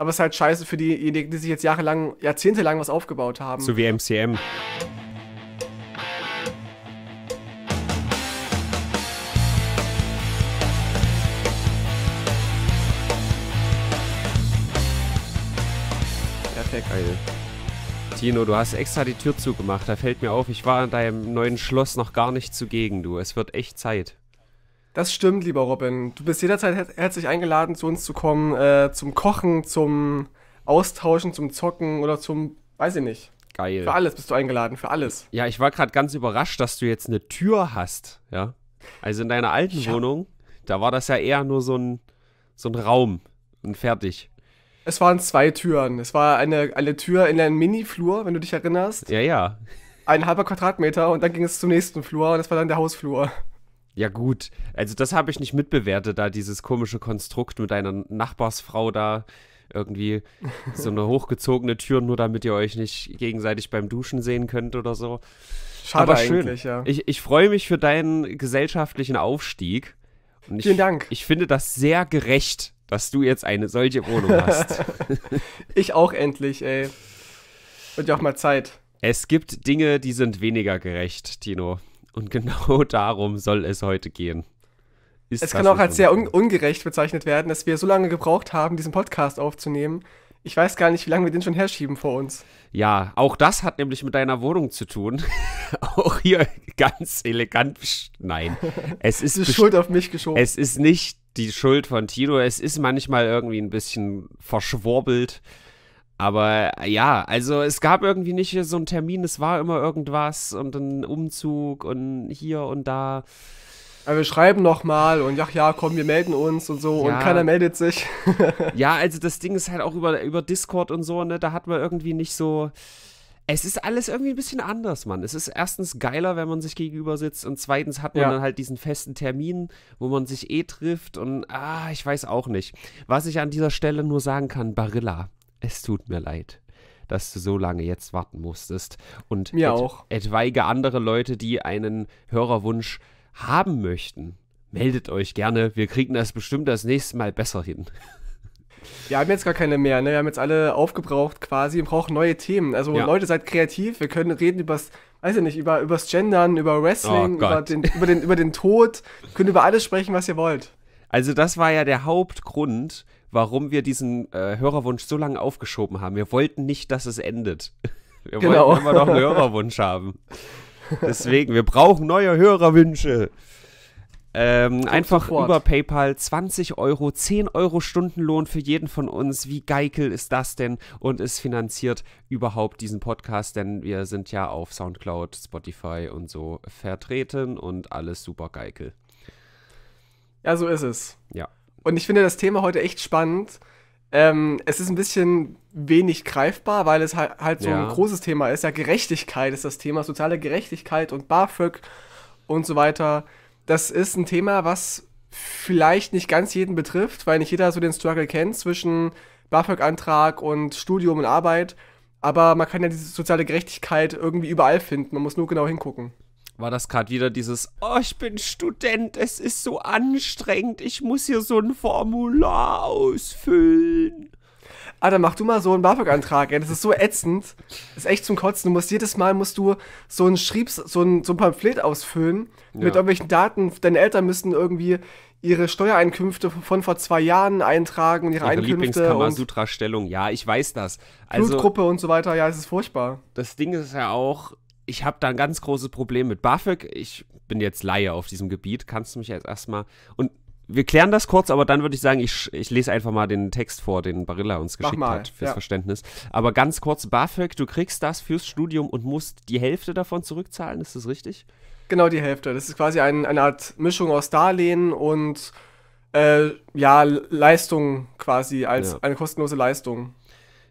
Aber es ist halt scheiße für diejenigen, die sich jetzt jahrelang, jahrzehntelang was aufgebaut haben. So wie MCM. Perfekt. Geil. Tino, du hast extra die Tür zugemacht. Da fällt mir auf, ich war in deinem neuen Schloss noch gar nicht zugegen, du. Es wird echt Zeit. Das stimmt, lieber Robin. Du bist jederzeit her herzlich eingeladen, zu uns zu kommen, äh, zum Kochen, zum Austauschen, zum Zocken oder zum, weiß ich nicht. Geil. Für alles bist du eingeladen, für alles. Ja, ich war gerade ganz überrascht, dass du jetzt eine Tür hast, ja. Also in deiner alten ja. Wohnung, da war das ja eher nur so ein, so ein Raum und fertig. Es waren zwei Türen. Es war eine, eine Tür in einem Mini-Flur, wenn du dich erinnerst. Ja, ja. Ein halber Quadratmeter und dann ging es zum nächsten Flur und das war dann der Hausflur. Ja, gut. Also, das habe ich nicht mitbewertet, da dieses komische Konstrukt mit einer Nachbarsfrau da irgendwie so eine hochgezogene Tür, nur damit ihr euch nicht gegenseitig beim Duschen sehen könnt oder so. Schade Aber schön. Ja. Ich, ich freue mich für deinen gesellschaftlichen Aufstieg. Ich, Vielen Dank. Ich finde das sehr gerecht, dass du jetzt eine solche Wohnung hast. ich auch endlich, ey. Und ja auch mal Zeit. Es gibt Dinge, die sind weniger gerecht, Tino. Und genau darum soll es heute gehen. Ist es kann auch als sehr un ungerecht bezeichnet werden, dass wir so lange gebraucht haben, diesen Podcast aufzunehmen. Ich weiß gar nicht, wie lange wir den schon herschieben vor uns. Ja, auch das hat nämlich mit deiner Wohnung zu tun. auch hier ganz elegant. Nein, es ist. die Schuld auf mich geschoben. Es ist nicht die Schuld von Tino. Es ist manchmal irgendwie ein bisschen verschwurbelt. Aber ja, also es gab irgendwie nicht so einen Termin, es war immer irgendwas und ein Umzug und hier und da. Aber wir schreiben nochmal und ach ja, komm, wir melden uns und so ja. und keiner meldet sich. ja, also das Ding ist halt auch über, über Discord und so, ne, da hat man irgendwie nicht so. Es ist alles irgendwie ein bisschen anders, Mann. Es ist erstens geiler, wenn man sich gegenüber sitzt und zweitens hat man ja. dann halt diesen festen Termin, wo man sich eh trifft und ah, ich weiß auch nicht. Was ich an dieser Stelle nur sagen kann, Barilla es tut mir leid, dass du so lange jetzt warten musstest. Und mir et auch. etwaige andere Leute, die einen Hörerwunsch haben möchten, meldet euch gerne. Wir kriegen das bestimmt das nächste Mal besser hin. Wir haben jetzt gar keine mehr, ne? Wir haben jetzt alle aufgebraucht quasi und brauchen neue Themen. Also ja. Leute, seid kreativ. Wir können reden übers, weiß ich nicht, über, übers Gendern, über Wrestling, oh über, den, über, den, über den Tod. Wir können über alles sprechen, was ihr wollt. Also das war ja der Hauptgrund, warum wir diesen äh, Hörerwunsch so lange aufgeschoben haben. Wir wollten nicht, dass es endet. Wir genau. wollten immer noch einen Hörerwunsch haben. Deswegen, wir brauchen neue Hörerwünsche. Ähm, einfach sofort. über PayPal 20 Euro, 10 Euro Stundenlohn für jeden von uns. Wie geikel ist das denn? Und es finanziert überhaupt diesen Podcast, denn wir sind ja auf Soundcloud, Spotify und so vertreten und alles super geikel. Ja, so ist es. Ja. Und ich finde das Thema heute echt spannend. Ähm, es ist ein bisschen wenig greifbar, weil es halt, halt so ja. ein großes Thema ist. Ja, Gerechtigkeit ist das Thema, soziale Gerechtigkeit und BAföG und so weiter. Das ist ein Thema, was vielleicht nicht ganz jeden betrifft, weil nicht jeder so den Struggle kennt zwischen BAföG-Antrag und Studium und Arbeit. Aber man kann ja diese soziale Gerechtigkeit irgendwie überall finden. Man muss nur genau hingucken war das gerade wieder dieses, oh, ich bin Student, es ist so anstrengend, ich muss hier so ein Formular ausfüllen. Ah, dann mach du mal so einen BAföG-Antrag, ey. das ist so ätzend. Das ist echt zum Kotzen. Du musst jedes Mal musst du so ein Schriebs, so ein, so ein Pamphlet ausfüllen ja. mit irgendwelchen Daten. Deine Eltern müssten irgendwie ihre Steuereinkünfte von vor zwei Jahren eintragen und ihre, ihre Einkünfte. und sutra stellung ja, ich weiß das. Also, Blutgruppe und so weiter, ja, es ist furchtbar. Das Ding ist ja auch, ich habe da ein ganz großes Problem mit BAföG. Ich bin jetzt Laie auf diesem Gebiet. Kannst du mich jetzt erstmal. Und wir klären das kurz, aber dann würde ich sagen, ich, ich lese einfach mal den Text vor, den Barilla uns geschickt hat, fürs ja. Verständnis. Aber ganz kurz: BAföG, du kriegst das fürs Studium und musst die Hälfte davon zurückzahlen. Ist das richtig? Genau die Hälfte. Das ist quasi ein, eine Art Mischung aus Darlehen und äh, ja, Leistung quasi als ja. eine kostenlose Leistung.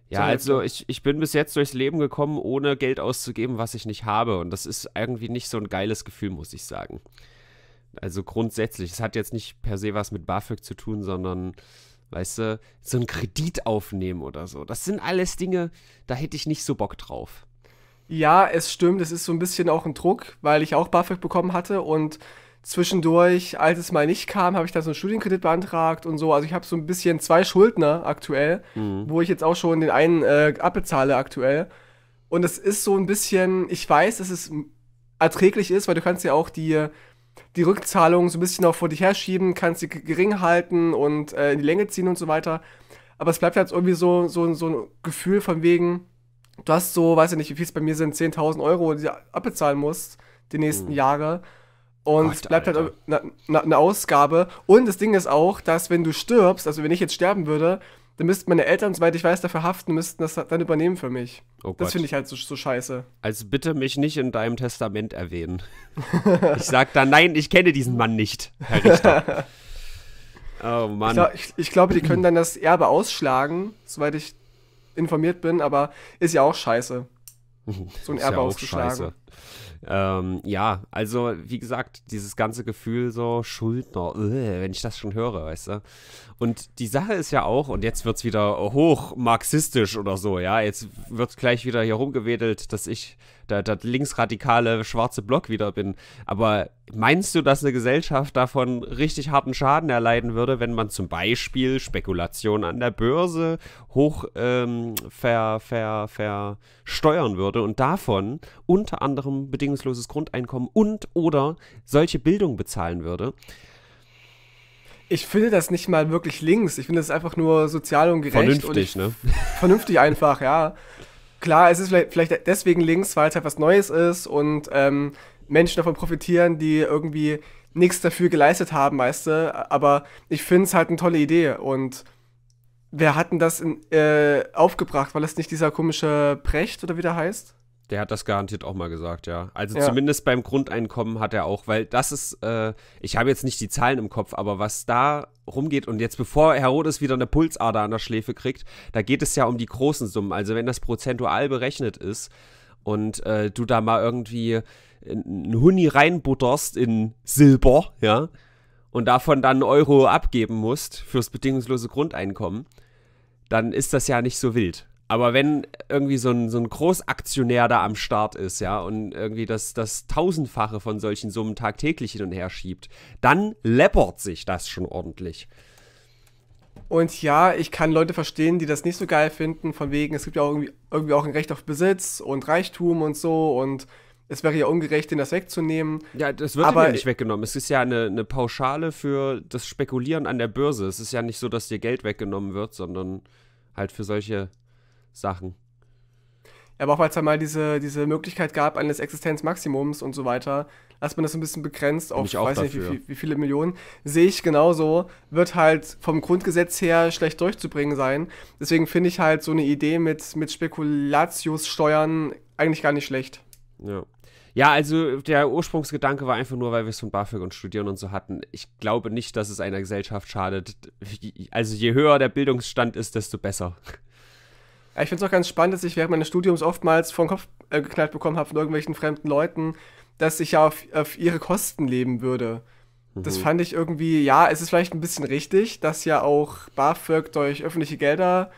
Ja, also, also ich, ich bin bis jetzt durchs Leben gekommen, ohne Geld auszugeben, was ich nicht habe. Und das ist irgendwie nicht so ein geiles Gefühl, muss ich sagen. Also grundsätzlich, es hat jetzt nicht per se was mit BAföG zu tun, sondern, weißt du, so ein Kredit aufnehmen oder so. Das sind alles Dinge, da hätte ich nicht so Bock drauf. Ja, es stimmt, es ist so ein bisschen auch ein Druck, weil ich auch BAföG bekommen hatte und Zwischendurch, als es mal nicht kam, habe ich da so einen Studienkredit beantragt und so. Also ich habe so ein bisschen zwei Schuldner aktuell, mhm. wo ich jetzt auch schon den einen äh, abbezahle aktuell. Und es ist so ein bisschen, ich weiß, dass es erträglich ist, weil du kannst ja auch die, die Rückzahlung so ein bisschen auch vor dich herschieben, kannst sie gering halten und äh, in die Länge ziehen und so weiter. Aber es bleibt halt irgendwie so, so, so ein Gefühl von wegen, du hast so, weiß ich nicht, wie viel es bei mir sind, 10.000 Euro, die du abbezahlen musst, die nächsten mhm. Jahre. Und es bleibt halt Alter. halt eine, eine Ausgabe. Und das Ding ist auch, dass wenn du stirbst, also wenn ich jetzt sterben würde, dann müssten meine Eltern, soweit ich weiß, dafür haften, müssten das dann übernehmen für mich. Oh das finde ich halt so, so, scheiße. Also bitte mich nicht in deinem Testament erwähnen. ich sag da, nein, ich kenne diesen Mann nicht, Herr Richter. oh Mann. Ich, glaub, ich, ich glaube, die können dann das Erbe ausschlagen, soweit ich informiert bin, aber ist ja auch scheiße. so ein Erbe ja ähm, ja, also wie gesagt, dieses ganze Gefühl so Schuldner, äh, wenn ich das schon höre, weißt du. Und die Sache ist ja auch, und jetzt wird es wieder hoch marxistisch oder so, ja, jetzt wird gleich wieder hier rumgewedelt, dass ich der, der linksradikale schwarze Block wieder bin. Aber meinst du, dass eine Gesellschaft davon richtig harten Schaden erleiden würde, wenn man zum Beispiel Spekulation an der Börse hoch ähm, ver, ver, versteuern würde und davon unter anderem bedingungsloses Grundeinkommen und oder solche Bildung bezahlen würde? Ich finde das nicht mal wirklich links. Ich finde das einfach nur sozial und gerecht. Vernünftig, und ne? Vernünftig einfach, ja. Klar, es ist vielleicht, vielleicht deswegen links, weil es halt was Neues ist und ähm, Menschen davon profitieren, die irgendwie nichts dafür geleistet haben, weißt du. Aber ich finde es halt eine tolle Idee und wer hat denn das in, äh, aufgebracht? War das nicht dieser komische Precht oder wie der heißt? Der hat das garantiert auch mal gesagt, ja. Also ja. zumindest beim Grundeinkommen hat er auch, weil das ist, äh, ich habe jetzt nicht die Zahlen im Kopf, aber was da rumgeht und jetzt bevor Herodes wieder eine Pulsader an der Schläfe kriegt, da geht es ja um die großen Summen. Also wenn das prozentual berechnet ist und äh, du da mal irgendwie einen Huni reinbutterst in Silber, ja, und davon dann einen Euro abgeben musst fürs bedingungslose Grundeinkommen, dann ist das ja nicht so wild. Aber wenn irgendwie so ein, so ein Großaktionär da am Start ist, ja, und irgendwie das, das Tausendfache von solchen Summen tagtäglich hin und her schiebt, dann läppert sich das schon ordentlich. Und ja, ich kann Leute verstehen, die das nicht so geil finden, von wegen, es gibt ja auch irgendwie, irgendwie auch ein Recht auf Besitz und Reichtum und so und es wäre ja ungerecht, den das wegzunehmen. Ja, das wird aber ja nicht weggenommen. Es ist ja eine, eine Pauschale für das Spekulieren an der Börse. Es ist ja nicht so, dass dir Geld weggenommen wird, sondern halt für solche Sachen. Ja, aber auch weil es da mal diese, diese Möglichkeit gab eines Existenzmaximums und so weiter, dass man das ein bisschen begrenzt auf, ich weiß dafür. nicht, wie, wie, viele Millionen, sehe ich genauso, wird halt vom Grundgesetz her schlecht durchzubringen sein. Deswegen finde ich halt so eine Idee mit, mit Spekulatius-Steuern eigentlich gar nicht schlecht. Ja. Ja, also der Ursprungsgedanke war einfach nur, weil wir es von BAföG und Studieren und so hatten. Ich glaube nicht, dass es einer Gesellschaft schadet. Also je höher der Bildungsstand ist, desto besser. Ja, ich finde es auch ganz spannend, dass ich während meines Studiums oftmals vor den Kopf äh, geknallt bekommen habe von irgendwelchen fremden Leuten, dass ich ja auf, auf ihre Kosten leben würde. Das mhm. fand ich irgendwie, ja, es ist vielleicht ein bisschen richtig, dass ja auch BAföG durch öffentliche Gelder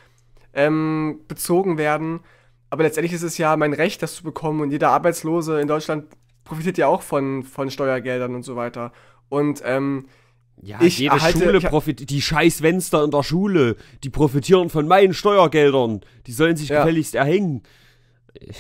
ähm, bezogen werden. Aber letztendlich ist es ja mein Recht, das zu bekommen. Und jeder Arbeitslose in Deutschland profitiert ja auch von, von Steuergeldern und so weiter. Und ähm, ja, ich jede erhalte, Schule profitiert, die scheiß Wenster in der Schule, die profitieren von meinen Steuergeldern, die sollen sich ja. gefälligst erhängen.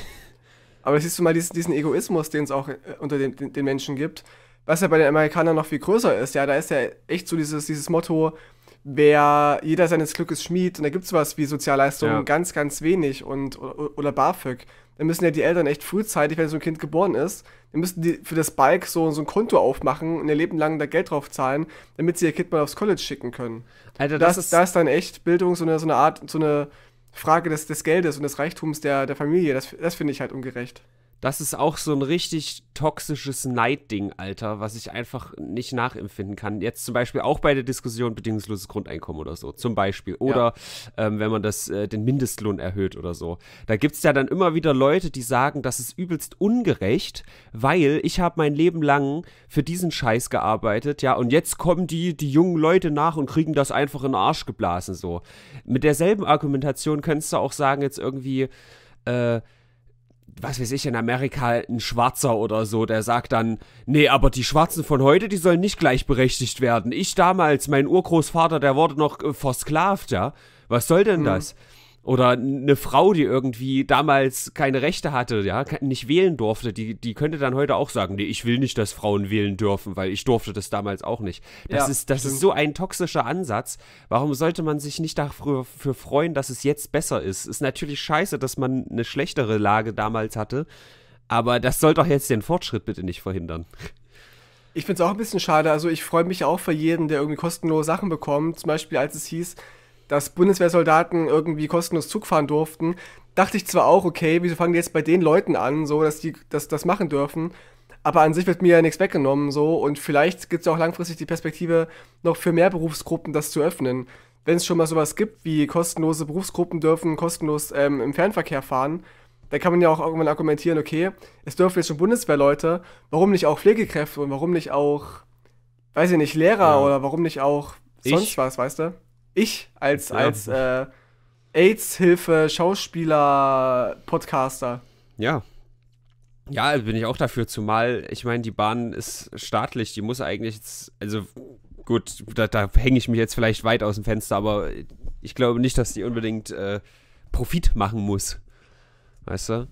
Aber siehst du mal diesen, diesen Egoismus, den es auch äh, unter den, den, Menschen gibt, was ja bei den Amerikanern noch viel größer ist. Ja, da ist ja echt so dieses, dieses Motto, wer jeder seines Glückes schmied, und da gibt es sowas wie Sozialleistungen ja. ganz, ganz wenig und oder, oder BAföG dann müssen ja die Eltern echt frühzeitig, wenn so ein Kind geboren ist, dann müssen die für das Bike so, so ein Konto aufmachen und ihr Leben lang da Geld drauf zahlen, damit sie ihr Kind mal aufs College schicken können. Alter, das, das ist, da ist dann echt Bildung so eine, so eine Art, so eine Frage des, des Geldes und des Reichtums der, der Familie. Das, das finde ich halt ungerecht. Das ist auch so ein richtig toxisches Neidding, Alter, was ich einfach nicht nachempfinden kann. Jetzt zum Beispiel auch bei der Diskussion bedingungsloses Grundeinkommen oder so, zum Beispiel. Oder ja. ähm, wenn man das, äh, den Mindestlohn erhöht oder so. Da gibt es ja dann immer wieder Leute, die sagen, das ist übelst ungerecht, weil ich habe mein Leben lang für diesen Scheiß gearbeitet, ja, und jetzt kommen die, die jungen Leute nach und kriegen das einfach in den Arsch geblasen, so. Mit derselben Argumentation könntest du auch sagen, jetzt irgendwie, äh, was weiß ich, in Amerika halt ein Schwarzer oder so, der sagt dann, nee, aber die Schwarzen von heute, die sollen nicht gleichberechtigt werden. Ich damals, mein Urgroßvater, der wurde noch äh, versklavt, ja. Was soll denn mhm. das? Oder eine Frau, die irgendwie damals keine Rechte hatte, ja, nicht wählen durfte, die, die könnte dann heute auch sagen, nee, ich will nicht, dass Frauen wählen dürfen, weil ich durfte das damals auch nicht. Das, ja, ist, das ist so ein toxischer Ansatz. Warum sollte man sich nicht dafür freuen, dass es jetzt besser ist? Ist natürlich scheiße, dass man eine schlechtere Lage damals hatte, aber das soll doch jetzt den Fortschritt bitte nicht verhindern. Ich finde es auch ein bisschen schade. Also ich freue mich auch für jeden, der irgendwie kostenlose Sachen bekommt. Zum Beispiel, als es hieß, dass Bundeswehrsoldaten irgendwie kostenlos Zug fahren durften, dachte ich zwar auch, okay, wieso fangen die jetzt bei den Leuten an, so, dass die das, das machen dürfen, aber an sich wird mir ja nichts weggenommen, so, und vielleicht gibt es ja auch langfristig die Perspektive, noch für mehr Berufsgruppen das zu öffnen. Wenn es schon mal sowas gibt, wie kostenlose Berufsgruppen dürfen kostenlos ähm, im Fernverkehr fahren, da kann man ja auch irgendwann argumentieren, okay, es dürfen jetzt schon Bundeswehrleute, warum nicht auch Pflegekräfte und warum nicht auch, weiß ich nicht, Lehrer ja. oder warum nicht auch sonst ich, was, weißt du? Ich als, ja. als äh, AIDS-Hilfe, Schauspieler, Podcaster. Ja. Ja, bin ich auch dafür, zumal, ich meine, die Bahn ist staatlich, die muss eigentlich jetzt, also gut, da, da hänge ich mich jetzt vielleicht weit aus dem Fenster, aber ich glaube nicht, dass die unbedingt äh, Profit machen muss. Weißt du?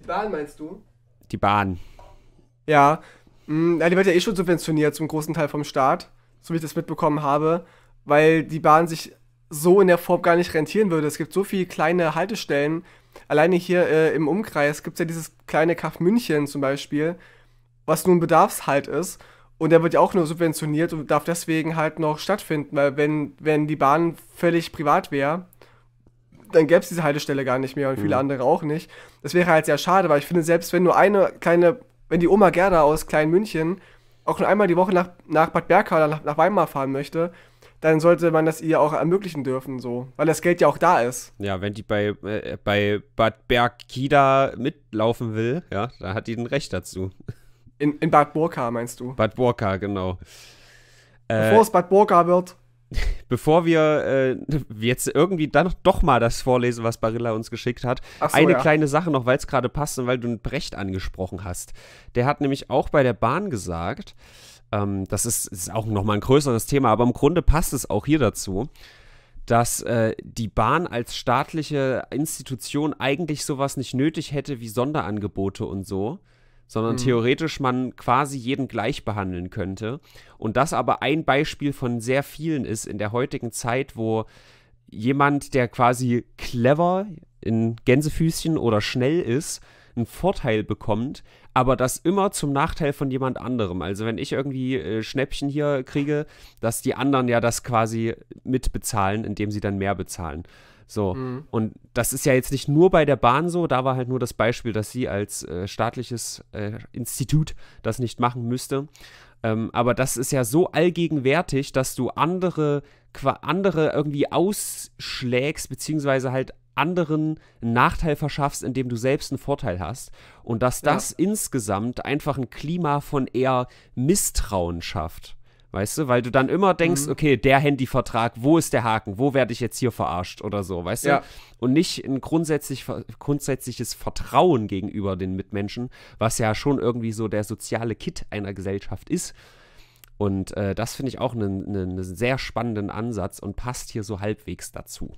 Die Bahn meinst du? Die Bahn. Ja. Mh, mm, die wird ja eh schon subventioniert zum großen Teil vom Staat, so wie ich das mitbekommen habe weil die Bahn sich so in der Form gar nicht rentieren würde. Es gibt so viele kleine Haltestellen. Alleine hier äh, im Umkreis gibt es ja dieses kleine Kaff München zum Beispiel, was nun Bedarfshalt ist. Und der wird ja auch nur subventioniert und darf deswegen halt noch stattfinden, weil wenn, wenn die Bahn völlig privat wäre, dann gäbe es diese Haltestelle gar nicht mehr und viele mhm. andere auch nicht. Das wäre halt sehr schade, weil ich finde, selbst wenn nur eine kleine, wenn die Oma Gerda aus Kleinmünchen München auch nur einmal die Woche nach, nach Bad Berka oder nach, nach Weimar fahren möchte, dann sollte man das ihr auch ermöglichen dürfen, so. Weil das Geld ja auch da ist. Ja, wenn die bei, äh, bei Bad Bergkida mitlaufen will, ja, da hat die ein Recht dazu. In, in Bad Burka meinst du? Bad Burka, genau. Bevor äh, es Bad Burka wird bevor wir äh, jetzt irgendwie dann doch mal das vorlesen, was Barilla uns geschickt hat, so, eine ja. kleine Sache noch, weil es gerade passt und weil du einen Brecht angesprochen hast. Der hat nämlich auch bei der Bahn gesagt, ähm, das ist, ist auch nochmal ein größeres Thema, aber im Grunde passt es auch hier dazu, dass äh, die Bahn als staatliche Institution eigentlich sowas nicht nötig hätte wie Sonderangebote und so sondern mhm. theoretisch man quasi jeden gleich behandeln könnte. Und das aber ein Beispiel von sehr vielen ist in der heutigen Zeit, wo jemand, der quasi clever in Gänsefüßchen oder schnell ist, einen Vorteil bekommt, aber das immer zum Nachteil von jemand anderem. Also wenn ich irgendwie äh, Schnäppchen hier kriege, dass die anderen ja das quasi mitbezahlen, indem sie dann mehr bezahlen. So. Mhm. Und das ist ja jetzt nicht nur bei der Bahn so, da war halt nur das Beispiel, dass sie als äh, staatliches äh, Institut das nicht machen müsste. Ähm, aber das ist ja so allgegenwärtig, dass du andere, andere irgendwie ausschlägst, beziehungsweise halt anderen einen Nachteil verschaffst, indem du selbst einen Vorteil hast. Und dass das ja. insgesamt einfach ein Klima von eher Misstrauen schafft. Weißt du, weil du dann immer denkst, mhm. okay, der Handyvertrag, wo ist der Haken? Wo werde ich jetzt hier verarscht oder so, weißt ja. du? Und nicht ein grundsätzlich, grundsätzliches Vertrauen gegenüber den Mitmenschen, was ja schon irgendwie so der soziale Kit einer Gesellschaft ist. Und äh, das finde ich auch einen ne, sehr spannenden Ansatz und passt hier so halbwegs dazu.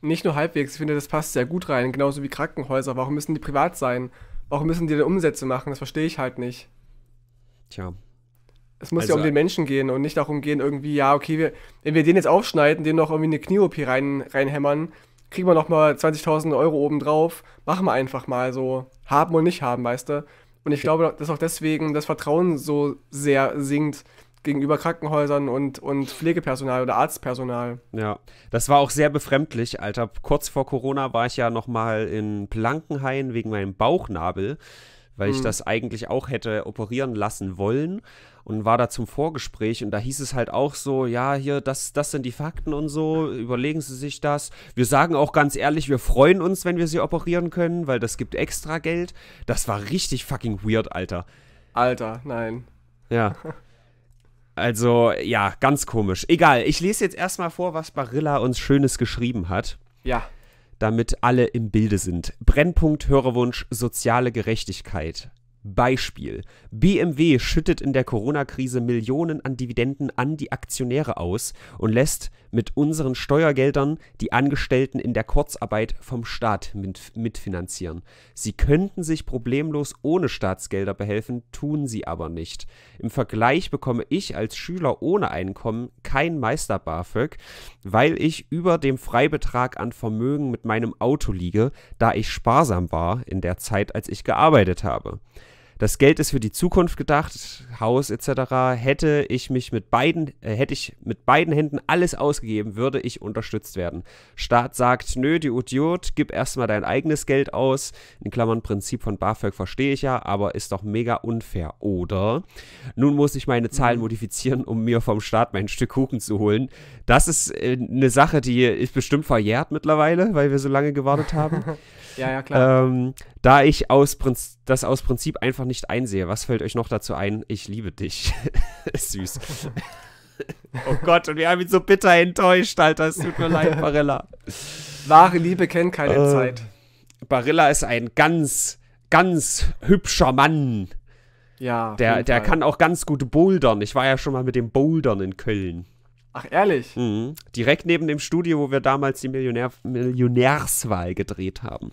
Nicht nur halbwegs, ich finde, das passt sehr gut rein, genauso wie Krankenhäuser. Warum müssen die privat sein? Warum müssen die denn Umsätze machen? Das verstehe ich halt nicht. Tja, es muss also, ja um also- den Menschen gehen und nicht darum gehen, irgendwie, ja, okay, wir, wenn wir den jetzt aufschneiden, den noch irgendwie eine Knie-OP rein, reinhämmern, kriegen wir nochmal 20.000 Euro obendrauf, machen wir einfach mal so, haben und nicht haben, weißt du? Und ich glaube, dass auch deswegen das Vertrauen so sehr sinkt gegenüber Krankenhäusern und, und Pflegepersonal oder Arztpersonal. Ja, das war auch sehr befremdlich, Alter. Kurz vor Corona war ich ja nochmal in Plankenhain wegen meinem Bauchnabel, weil hm. ich das eigentlich auch hätte operieren lassen wollen und war da zum Vorgespräch und da hieß es halt auch so, ja, hier, das, das sind die Fakten und so, überlegen Sie sich das. Wir sagen auch ganz ehrlich, wir freuen uns, wenn wir sie operieren können, weil das gibt extra Geld. Das war richtig fucking weird, Alter. Alter, nein. Ja. Also, ja, ganz komisch. Egal, ich lese jetzt erstmal vor, was Barilla uns Schönes geschrieben hat. Ja. Damit alle im Bilde sind. Brennpunkt Hörerwunsch, soziale Gerechtigkeit. Beispiel. BMW schüttet in der Corona-Krise Millionen an Dividenden an die Aktionäre aus und lässt mit unseren Steuergeldern die Angestellten in der Kurzarbeit vom Staat mit, mitfinanzieren. Sie könnten sich problemlos ohne Staatsgelder behelfen, tun sie aber nicht. Im Vergleich bekomme ich als Schüler ohne Einkommen kein Meister-BAföG, weil ich über dem Freibetrag an Vermögen mit meinem Auto liege, da ich sparsam war in der Zeit, als ich gearbeitet habe. Das Geld ist für die Zukunft gedacht, Haus etc. Hätte ich mich mit beiden, äh, hätte ich mit beiden Händen alles ausgegeben, würde ich unterstützt werden. Staat sagt, nö, du Idiot, gib erstmal dein eigenes Geld aus. In Klammern Prinzip von BAföG verstehe ich ja, aber ist doch mega unfair, oder? Nun muss ich meine Zahlen mhm. modifizieren, um mir vom Staat mein Stück Kuchen zu holen. Das ist äh, eine Sache, die ist bestimmt verjährt mittlerweile, weil wir so lange gewartet haben. ja, ja, klar. Ähm, da ich aus Prinz, das aus Prinzip einfach nicht einsehe. Was fällt euch noch dazu ein? Ich liebe dich. Süß. oh Gott, und wir haben ihn so bitter enttäuscht, Alter. Es tut mir leid, Barilla. Wahre Liebe kennt keine äh, Zeit. Barilla ist ein ganz, ganz hübscher Mann. Ja. Der, der kann auch ganz gut bouldern. Ich war ja schon mal mit dem Bouldern in Köln. Ach, ehrlich? Mhm. Direkt neben dem Studio, wo wir damals die Millionär Millionärswahl gedreht haben.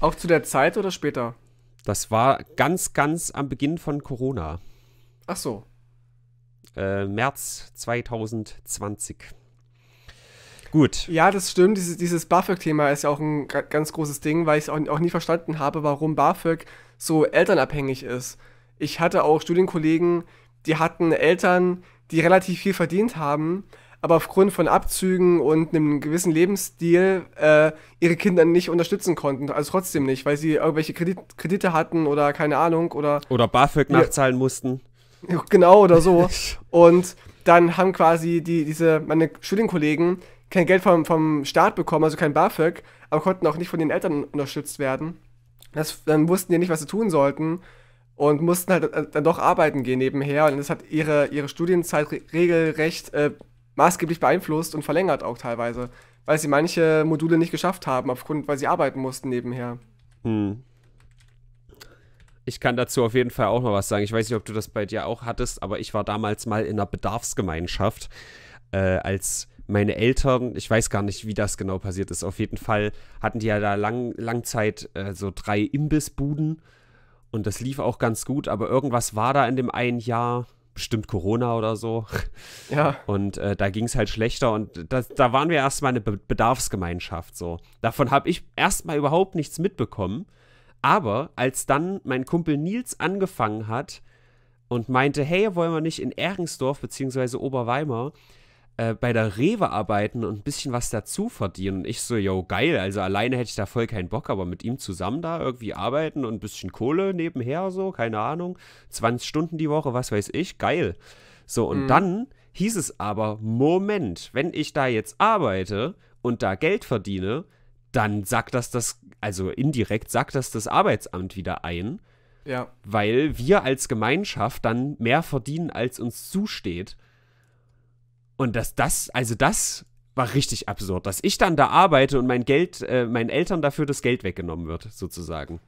Auch zu der Zeit oder später? Das war ganz, ganz am Beginn von Corona. Ach so. Äh, März 2020. Gut. Ja, das stimmt. Dieses, dieses BAföG-Thema ist ja auch ein ganz großes Ding, weil ich es auch, auch nie verstanden habe, warum BAföG so elternabhängig ist. Ich hatte auch Studienkollegen, die hatten Eltern, die relativ viel verdient haben, aber aufgrund von Abzügen und einem gewissen Lebensstil äh, ihre Kinder nicht unterstützen konnten. Also trotzdem nicht, weil sie irgendwelche Kredit, Kredite hatten oder keine Ahnung oder. Oder BAföG nachzahlen mussten. Genau oder so. und dann haben quasi die, diese, meine Studienkollegen kein Geld vom, vom Staat bekommen, also kein BAföG, aber konnten auch nicht von den Eltern unterstützt werden. Das, dann wussten die nicht, was sie tun sollten und mussten halt dann doch arbeiten gehen nebenher. Und das hat ihre, ihre Studienzeit regelrecht äh, maßgeblich beeinflusst und verlängert auch teilweise, weil sie manche Module nicht geschafft haben, aufgrund, weil sie arbeiten mussten nebenher. Hm. Ich kann dazu auf jeden Fall auch noch was sagen. Ich weiß nicht, ob du das bei dir auch hattest, aber ich war damals mal in einer Bedarfsgemeinschaft, äh, als meine Eltern, ich weiß gar nicht, wie das genau passiert ist, auf jeden Fall hatten die ja da lang, Langzeit äh, so drei Imbissbuden und das lief auch ganz gut, aber irgendwas war da in dem einen Jahr, bestimmt Corona oder so. Ja. Und äh, da ging es halt schlechter und das, da waren wir erstmal eine Be Bedarfsgemeinschaft so. Davon habe ich erstmal überhaupt nichts mitbekommen. Aber als dann mein Kumpel Nils angefangen hat und meinte, hey, wollen wir nicht in Ehrensdorf beziehungsweise Oberweimar äh, bei der Rewe arbeiten und ein bisschen was dazu verdienen. Und ich so, yo, geil. Also alleine hätte ich da voll keinen Bock, aber mit ihm zusammen da irgendwie arbeiten und ein bisschen Kohle nebenher so, keine Ahnung. 20 Stunden die Woche, was weiß ich, geil. So, und mhm. dann hieß es aber, Moment, wenn ich da jetzt arbeite und da Geld verdiene, dann sagt das das, also indirekt sagt das das Arbeitsamt wieder ein. Ja. Weil wir als Gemeinschaft dann mehr verdienen, als uns zusteht. Und dass das, also das war richtig absurd, dass ich dann da arbeite und mein Geld, äh, meinen Eltern dafür das Geld weggenommen wird, sozusagen.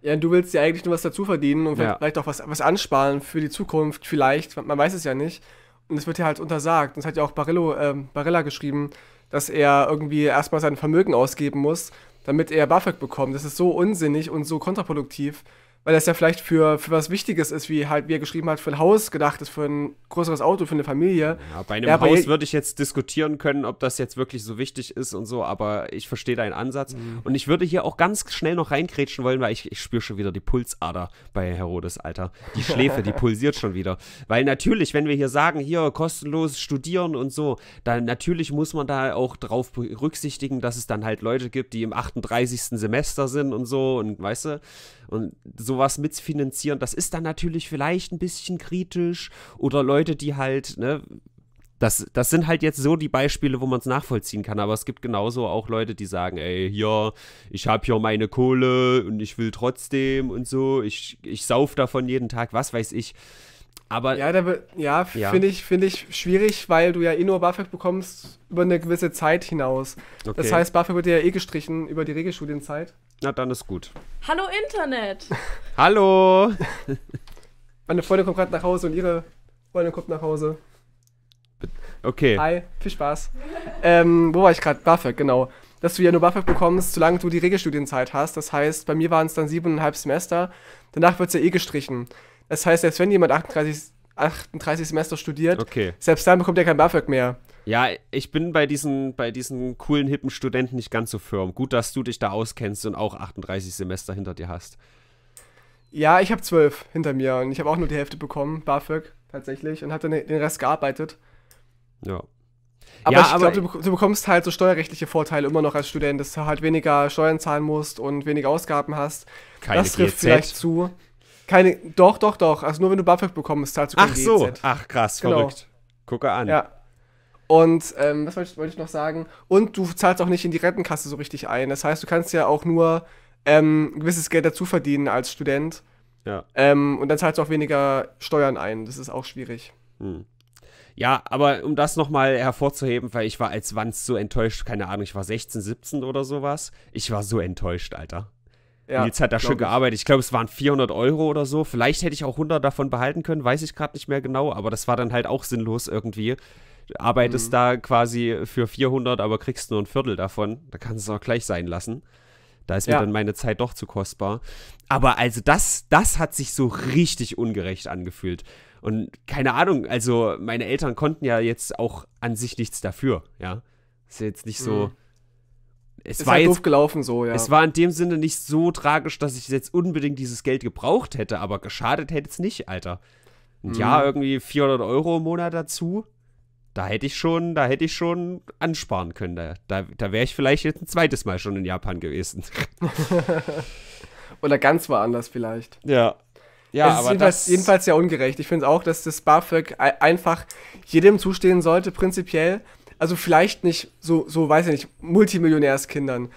Ja, und du willst ja eigentlich nur was dazu verdienen und ja. vielleicht auch was, was ansparen für die Zukunft, vielleicht, man weiß es ja nicht. Und es wird ja halt untersagt. Und es hat ja auch Barillo, äh, Barilla geschrieben, dass er irgendwie erstmal sein Vermögen ausgeben muss, damit er BAföG bekommt. Das ist so unsinnig und so kontraproduktiv weil das ja vielleicht für, für was Wichtiges ist, wie halt, wie er geschrieben hat, für ein Haus gedacht ist, für ein größeres Auto, für eine Familie. Ja, bei einem ja, Haus würde ich jetzt diskutieren können, ob das jetzt wirklich so wichtig ist und so, aber ich verstehe deinen Ansatz. Mhm. Und ich würde hier auch ganz schnell noch reinkrätschen wollen, weil ich, ich spüre schon wieder die Pulsader bei Herodes, Alter. Die Schläfe, die pulsiert schon wieder. Weil natürlich, wenn wir hier sagen, hier kostenlos studieren und so, dann natürlich muss man da auch drauf berücksichtigen, dass es dann halt Leute gibt, die im 38. Semester sind und so und weißt du, und so sowas mitfinanzieren. Das ist dann natürlich vielleicht ein bisschen kritisch oder Leute, die halt, ne, das, das sind halt jetzt so die Beispiele, wo man es nachvollziehen kann, aber es gibt genauso auch Leute, die sagen, ey, hier, ich habe hier meine Kohle und ich will trotzdem und so, ich, ich sauf davon jeden Tag, was weiß ich. Aber ja, da, ja, ja. finde ich, find ich schwierig, weil du ja eh nur BAföG bekommst über eine gewisse Zeit hinaus. Okay. Das heißt, BAföG wird ja eh gestrichen über die Regelstudienzeit. Na, dann ist gut. Hallo Internet! Hallo! Meine Freundin kommt gerade nach Hause und ihre Freundin kommt nach Hause. Okay. Hi, viel Spaß. ähm, wo war ich gerade? BAföG, genau. Dass du ja nur BAföG bekommst, solange du die Regelstudienzeit hast. Das heißt, bei mir waren es dann siebeneinhalb Semester. Danach wird es ja eh gestrichen. Das heißt, selbst wenn jemand 38, 38 Semester studiert, okay. selbst dann bekommt er kein BAföG mehr. Ja, ich bin bei diesen, bei diesen coolen, hippen Studenten nicht ganz so firm. Gut, dass du dich da auskennst und auch 38 Semester hinter dir hast. Ja, ich habe zwölf hinter mir und ich habe auch nur die Hälfte bekommen, BAföG tatsächlich, und hatte ne, den Rest gearbeitet. Ja. Aber ja, ich glaube, du, du, bekommst halt so steuerrechtliche Vorteile immer noch als Student, dass du halt weniger Steuern zahlen musst und weniger Ausgaben hast. Keine das trifft GZ. vielleicht zu. Keine, doch, doch, doch. Also nur wenn du BAföG bekommst, zahlst du kein Ach GZ. so, e ach krass, genau. verrückt. Gucke an. Ja. Und ähm, was wollte ich noch sagen? Und du zahlst auch nicht in die Rentenkasse so richtig ein. Das heißt, du kannst ja auch nur ähm, ein gewisses Geld dazu verdienen als Student. Ja. Ähm, und dann zahlst du auch weniger Steuern ein. Das ist auch schwierig. Hm. Ja, aber um das nochmal hervorzuheben, weil ich war als Wanz so enttäuscht, keine Ahnung, ich war 16, 17 oder sowas. Ich war so enttäuscht, Alter. Ja, und hat da schon gearbeitet. Ich glaube, es waren 400 Euro oder so. Vielleicht hätte ich auch 100 davon behalten können, weiß ich gerade nicht mehr genau, aber das war dann halt auch sinnlos irgendwie. Du arbeitest mhm. da quasi für 400, aber kriegst nur ein Viertel davon. Da kannst du es auch gleich sein lassen. Da ist ja. mir dann meine Zeit doch zu kostbar. Aber also das, das hat sich so richtig ungerecht angefühlt. Und keine Ahnung, also meine Eltern konnten ja jetzt auch an sich nichts dafür, ja. Ist ja jetzt nicht so, mhm es ist war halt jetzt, doof gelaufen so, ja. Es war in dem Sinne nicht so tragisch, dass ich jetzt unbedingt dieses Geld gebraucht hätte, aber geschadet hätte es nicht, Alter. Und mhm. ja, irgendwie 400 Euro im Monat dazu, da hätte ich schon, da hätte ich schon ansparen können. Da, da, da wäre ich vielleicht jetzt ein zweites Mal schon in Japan gewesen. Oder ganz woanders vielleicht. Ja. Ja, es ist aber jedenfalls, jedenfalls sehr ungerecht. Ich finde auch, dass das BAföG einfach jedem zustehen sollte, prinzipiell also vielleicht nicht so, so weiß ich nicht, Multimillionärskindern.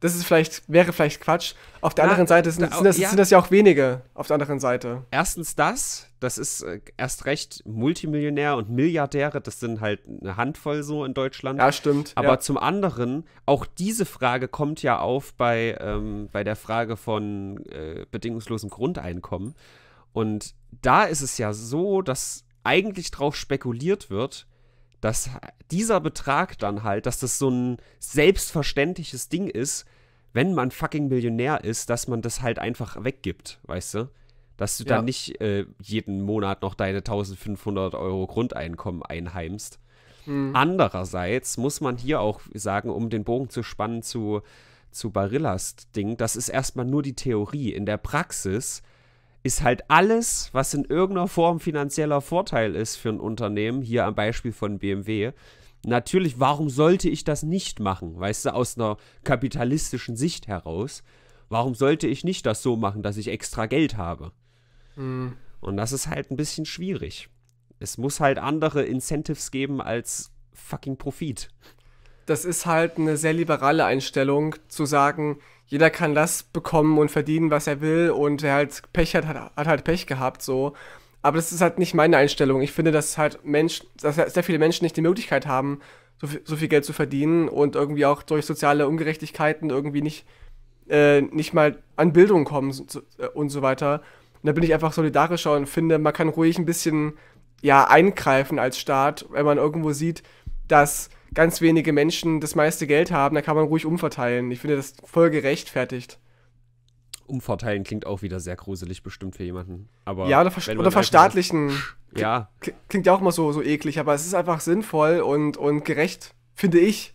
Das ist vielleicht, wäre vielleicht Quatsch. Auf der Na, anderen Seite sind, da, sind, das, ja. sind das ja auch wenige. Auf der anderen Seite. Erstens das, das ist äh, erst recht Multimillionär und Milliardäre, das sind halt eine Handvoll so in Deutschland. Ja, stimmt. Aber ja. zum anderen, auch diese Frage kommt ja auf bei, ähm, bei der Frage von äh, bedingungslosem Grundeinkommen. Und da ist es ja so, dass eigentlich drauf spekuliert wird, dass dieser Betrag dann halt, dass das so ein selbstverständliches Ding ist, wenn man fucking Millionär ist, dass man das halt einfach weggibt, weißt du? Dass du ja. dann nicht äh, jeden Monat noch deine 1500 Euro Grundeinkommen einheimst. Mhm. Andererseits muss man hier auch sagen, um den Bogen zu spannen zu, zu Barillas Ding, das ist erstmal nur die Theorie. In der Praxis ist halt alles, was in irgendeiner Form finanzieller Vorteil ist für ein Unternehmen, hier am Beispiel von BMW, natürlich, warum sollte ich das nicht machen? Weißt du, aus einer kapitalistischen Sicht heraus, warum sollte ich nicht das so machen, dass ich extra Geld habe? Mhm. Und das ist halt ein bisschen schwierig. Es muss halt andere Incentives geben als fucking Profit. Das ist halt eine sehr liberale Einstellung, zu sagen, jeder kann das bekommen und verdienen, was er will und wer halt Pech hat, hat, hat halt Pech gehabt, so. Aber das ist halt nicht meine Einstellung. Ich finde, dass halt Menschen, dass sehr viele Menschen nicht die Möglichkeit haben, so viel, so viel Geld zu verdienen und irgendwie auch durch soziale Ungerechtigkeiten irgendwie nicht, äh, nicht mal an Bildung kommen äh, und so weiter. Und da bin ich einfach solidarischer und finde, man kann ruhig ein bisschen ja, eingreifen als Staat, wenn man irgendwo sieht, dass ganz wenige Menschen das meiste Geld haben, da kann man ruhig umverteilen. Ich finde das voll gerechtfertigt. Umverteilen klingt auch wieder sehr gruselig, bestimmt für jemanden. Aber ja, oder, ver oder halt verstaatlichen. Klingt, ja. Klingt ja auch immer so, so eklig, aber es ist einfach sinnvoll und, und gerecht, finde ich.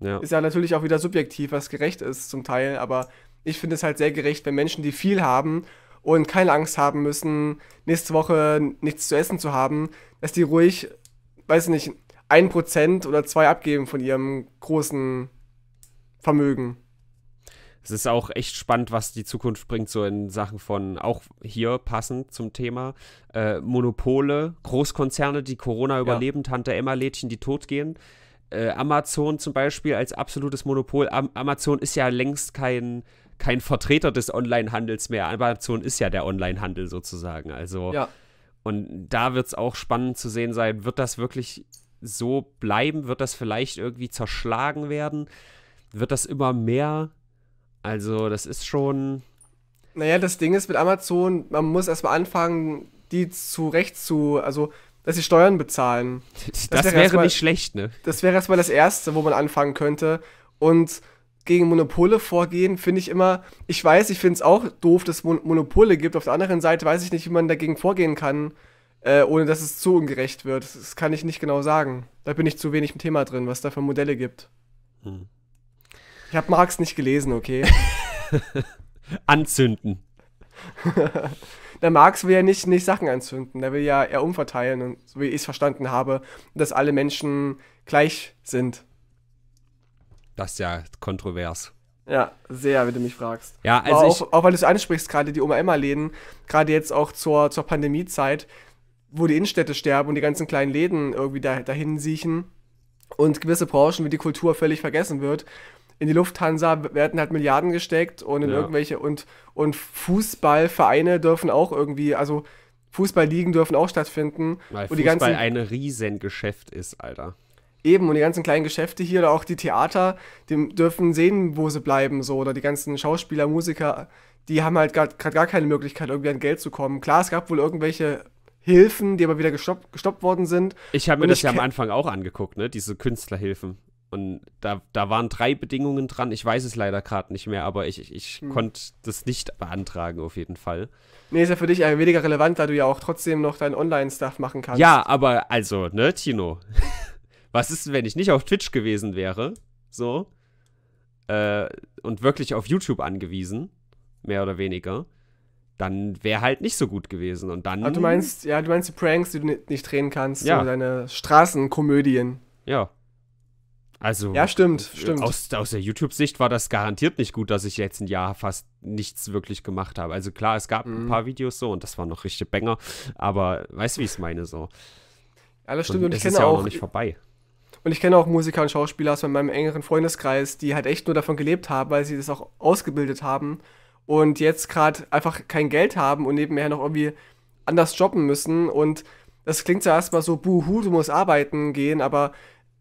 Ja. Ist ja natürlich auch wieder subjektiv, was gerecht ist zum Teil, aber ich finde es halt sehr gerecht, wenn Menschen, die viel haben und keine Angst haben müssen, nächste Woche nichts zu essen zu haben, dass die ruhig, weiß nicht, ein Prozent oder zwei abgeben von ihrem großen Vermögen. Es ist auch echt spannend, was die Zukunft bringt, so in Sachen von, auch hier passend zum Thema, äh, Monopole, Großkonzerne, die Corona überleben, ja. Tante Emma-Lädchen, die totgehen. Äh, Amazon zum Beispiel als absolutes Monopol. Am Amazon ist ja längst kein, kein Vertreter des Onlinehandels mehr. Amazon ist ja der Onlinehandel sozusagen. Also. Ja. Und da wird es auch spannend zu sehen sein, wird das wirklich so bleiben? Wird das vielleicht irgendwie zerschlagen werden? Wird das immer mehr? Also, das ist schon. Naja, das Ding ist mit Amazon, man muss erstmal anfangen, die zu Recht zu, also, dass sie Steuern bezahlen. Das, das wäre, wäre mal, nicht schlecht, ne? Das wäre erstmal das Erste, wo man anfangen könnte. Und gegen Monopole vorgehen, finde ich immer, ich weiß, ich finde es auch doof, dass es Monopole gibt. Auf der anderen Seite weiß ich nicht, wie man dagegen vorgehen kann. Äh, ohne dass es zu ungerecht wird. Das kann ich nicht genau sagen. Da bin ich zu wenig im Thema drin, was da für Modelle gibt. Hm. Ich habe Marx nicht gelesen, okay? Anzünden. Der Marx will ja nicht, nicht Sachen anzünden, der will ja eher umverteilen, und, so wie ich es verstanden habe, dass alle Menschen gleich sind. Das ist ja kontrovers. Ja, sehr, wenn du mich fragst. Ja, also auch, auch, weil du es ansprichst, gerade die Oma-Emma-Läden, gerade jetzt auch zur, zur Pandemiezeit, wo die Innenstädte sterben und die ganzen kleinen Läden irgendwie da, dahin siechen und gewisse Branchen wie die Kultur völlig vergessen wird. In die Lufthansa werden halt Milliarden gesteckt und in ja. irgendwelche und, und Fußballvereine dürfen auch irgendwie, also Fußballligen dürfen auch stattfinden. Weil und Fußball ein Riesengeschäft ist, Alter. Eben, und die ganzen kleinen Geschäfte hier oder auch die Theater, die dürfen sehen, wo sie bleiben, so. Oder die ganzen Schauspieler, Musiker, die haben halt gerade gar keine Möglichkeit, irgendwie an Geld zu kommen. Klar, es gab wohl irgendwelche Hilfen, die aber wieder gestoppt, gestoppt worden sind. Ich habe mir das ja am Anfang auch angeguckt, ne? Diese Künstlerhilfen. Und da, da waren drei Bedingungen dran. Ich weiß es leider gerade nicht mehr, aber ich, ich, ich hm. konnte das nicht beantragen, auf jeden Fall. Nee, ist ja für dich weniger relevant, da du ja auch trotzdem noch dein Online-Stuff machen kannst. Ja, aber also, ne, Tino? Was ist, wenn ich nicht auf Twitch gewesen wäre? So. Äh, und wirklich auf YouTube angewiesen. Mehr oder weniger dann wäre halt nicht so gut gewesen. Und dann. Aber du meinst, ja, du meinst die Pranks, die du nicht drehen kannst, ja. so deine Straßenkomödien. Ja. Also. Ja, stimmt, stimmt. Aus, aus der YouTube-Sicht war das garantiert nicht gut, dass ich jetzt ein Jahr fast nichts wirklich gemacht habe. Also klar, es gab mhm. ein paar Videos so und das waren noch richtige Banger, aber weißt du, wie ich es meine so. Alles stimmt und, und ich kenne ja auch, auch noch nicht vorbei. Und ich kenne auch Musiker und Schauspieler aus meinem engeren Freundeskreis, die halt echt nur davon gelebt haben, weil sie das auch ausgebildet haben und jetzt gerade einfach kein Geld haben und nebenher noch irgendwie anders jobben müssen. Und das klingt ja erstmal so, buhu, du musst arbeiten gehen, aber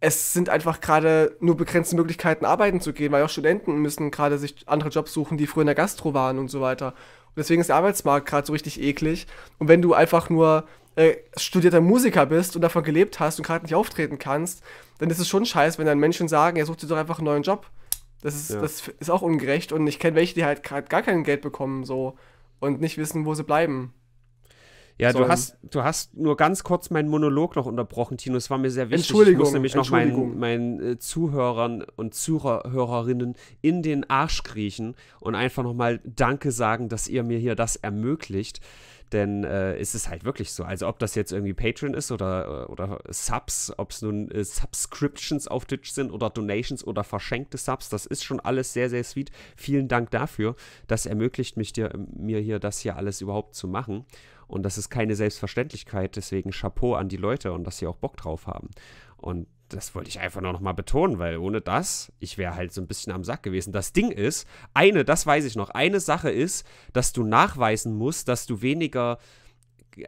es sind einfach gerade nur begrenzte Möglichkeiten, arbeiten zu gehen, weil auch Studenten müssen gerade sich andere Jobs suchen, die früher in der Gastro waren und so weiter. Und deswegen ist der Arbeitsmarkt gerade so richtig eklig. Und wenn du einfach nur äh, studierter Musiker bist und davon gelebt hast und gerade nicht auftreten kannst, dann ist es schon scheiße, wenn dann Menschen sagen, er ja, sucht dir doch einfach einen neuen Job. Das ist, ja. das ist auch ungerecht und ich kenne welche, die halt gerade gar kein Geld bekommen so und nicht wissen, wo sie bleiben. Ja, du hast, du hast nur ganz kurz meinen Monolog noch unterbrochen, Tino. Es war mir sehr wichtig. Entschuldigung, ich muss nämlich noch meinen, meinen äh, Zuhörern und Zuhörerinnen in den Arsch kriechen und einfach nochmal Danke sagen, dass ihr mir hier das ermöglicht denn äh, ist es halt wirklich so. Also ob das jetzt irgendwie Patreon ist oder, äh, oder Subs, ob es nun äh, Subscriptions auf Twitch sind oder Donations oder verschenkte Subs, das ist schon alles sehr, sehr sweet. Vielen Dank dafür. Das ermöglicht mich dir, mir hier das hier alles überhaupt zu machen. Und das ist keine Selbstverständlichkeit, deswegen Chapeau an die Leute und dass sie auch Bock drauf haben. Und das wollte ich einfach nur nochmal betonen, weil ohne das, ich wäre halt so ein bisschen am Sack gewesen. Das Ding ist, eine, das weiß ich noch, eine Sache ist, dass du nachweisen musst, dass du weniger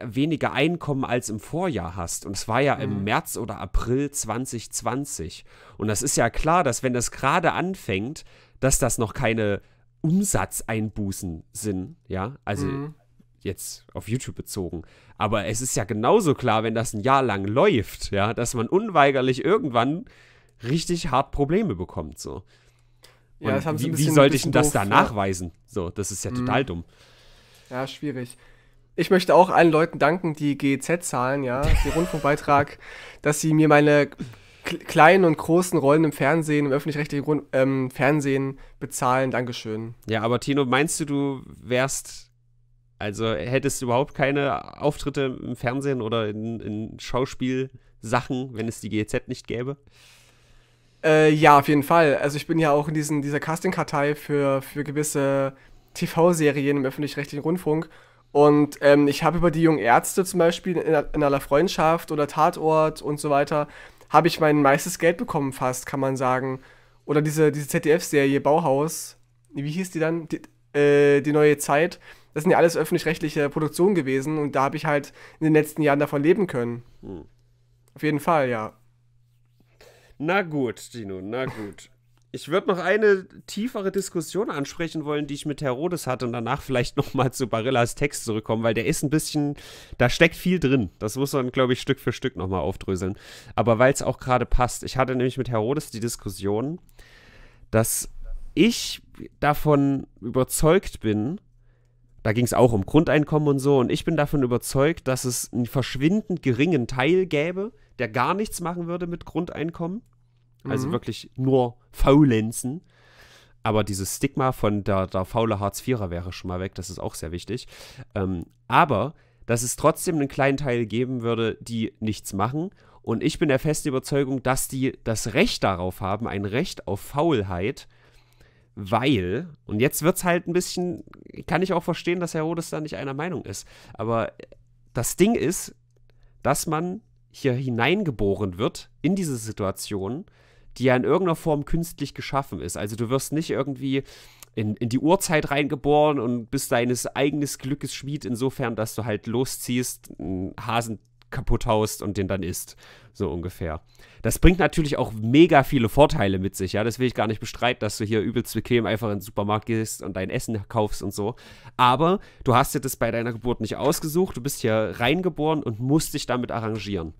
weniger Einkommen als im Vorjahr hast. Und es war ja im mhm. März oder April 2020. Und das ist ja klar, dass wenn das gerade anfängt, dass das noch keine Umsatzeinbußen sind, ja. Also mhm jetzt auf YouTube bezogen. Aber es ist ja genauso klar, wenn das ein Jahr lang läuft, ja, dass man unweigerlich irgendwann richtig hart Probleme bekommt, so. Und ja, wie, bisschen, wie, sollte ich denn das da nachweisen? Ja. So, das ist ja mhm. total mhm. dumm. Ja, schwierig. Ich möchte auch allen Leuten danken, die GEZ zahlen, ja, den Rundfunkbeitrag, dass sie mir meine kleinen und großen Rollen im Fernsehen, im öffentlich-rechtlichen ähm, Fernsehen bezahlen. Dankeschön. Ja, aber Tino, meinst du, du wärst also hättest du überhaupt keine Auftritte im Fernsehen oder in, in Schauspielsachen, wenn es die GEZ nicht gäbe? Äh, ja, auf jeden Fall. Also ich bin ja auch in diesen, dieser Casting-Kartei für, für gewisse TV-Serien im öffentlich-rechtlichen Rundfunk. Und ähm, ich habe über die jungen Ärzte zum Beispiel in, in aller Freundschaft oder Tatort und so weiter, habe ich mein meistes Geld bekommen fast, kann man sagen. Oder diese, diese ZDF-Serie Bauhaus, wie hieß die dann? Die, äh, die neue Zeit das sind ja alles öffentlich-rechtliche Produktionen gewesen und da habe ich halt in den letzten Jahren davon leben können. Hm. Auf jeden Fall, ja. Na gut, Gino, na gut. Ich würde noch eine tiefere Diskussion ansprechen wollen, die ich mit Herodes hatte und danach vielleicht nochmal zu Barillas Text zurückkommen, weil der ist ein bisschen, da steckt viel drin. Das muss man, glaube ich, Stück für Stück nochmal aufdröseln. Aber weil es auch gerade passt. Ich hatte nämlich mit Herodes die Diskussion, dass ich davon überzeugt bin, da ging es auch um Grundeinkommen und so. Und ich bin davon überzeugt, dass es einen verschwindend geringen Teil gäbe, der gar nichts machen würde mit Grundeinkommen. Also mhm. wirklich nur faulenzen. Aber dieses Stigma von der, der faule Hartz-IVer wäre schon mal weg. Das ist auch sehr wichtig. Ähm, aber dass es trotzdem einen kleinen Teil geben würde, die nichts machen. Und ich bin der festen Überzeugung, dass die das Recht darauf haben, ein Recht auf Faulheit, weil, und jetzt wird es halt ein bisschen, kann ich auch verstehen, dass Herodes da nicht einer Meinung ist, aber das Ding ist, dass man hier hineingeboren wird in diese Situation, die ja in irgendeiner Form künstlich geschaffen ist. Also du wirst nicht irgendwie in, in die Urzeit reingeboren und bist deines eigenes Glückes Schmied, insofern, dass du halt losziehst, einen Hasen kaputt haust und den dann isst. So ungefähr. Das bringt natürlich auch mega viele Vorteile mit sich, ja. Das will ich gar nicht bestreiten, dass du hier übelst bequem einfach in den Supermarkt gehst und dein Essen kaufst und so. Aber du hast dir das bei deiner Geburt nicht ausgesucht, du bist hier reingeboren und musst dich damit arrangieren.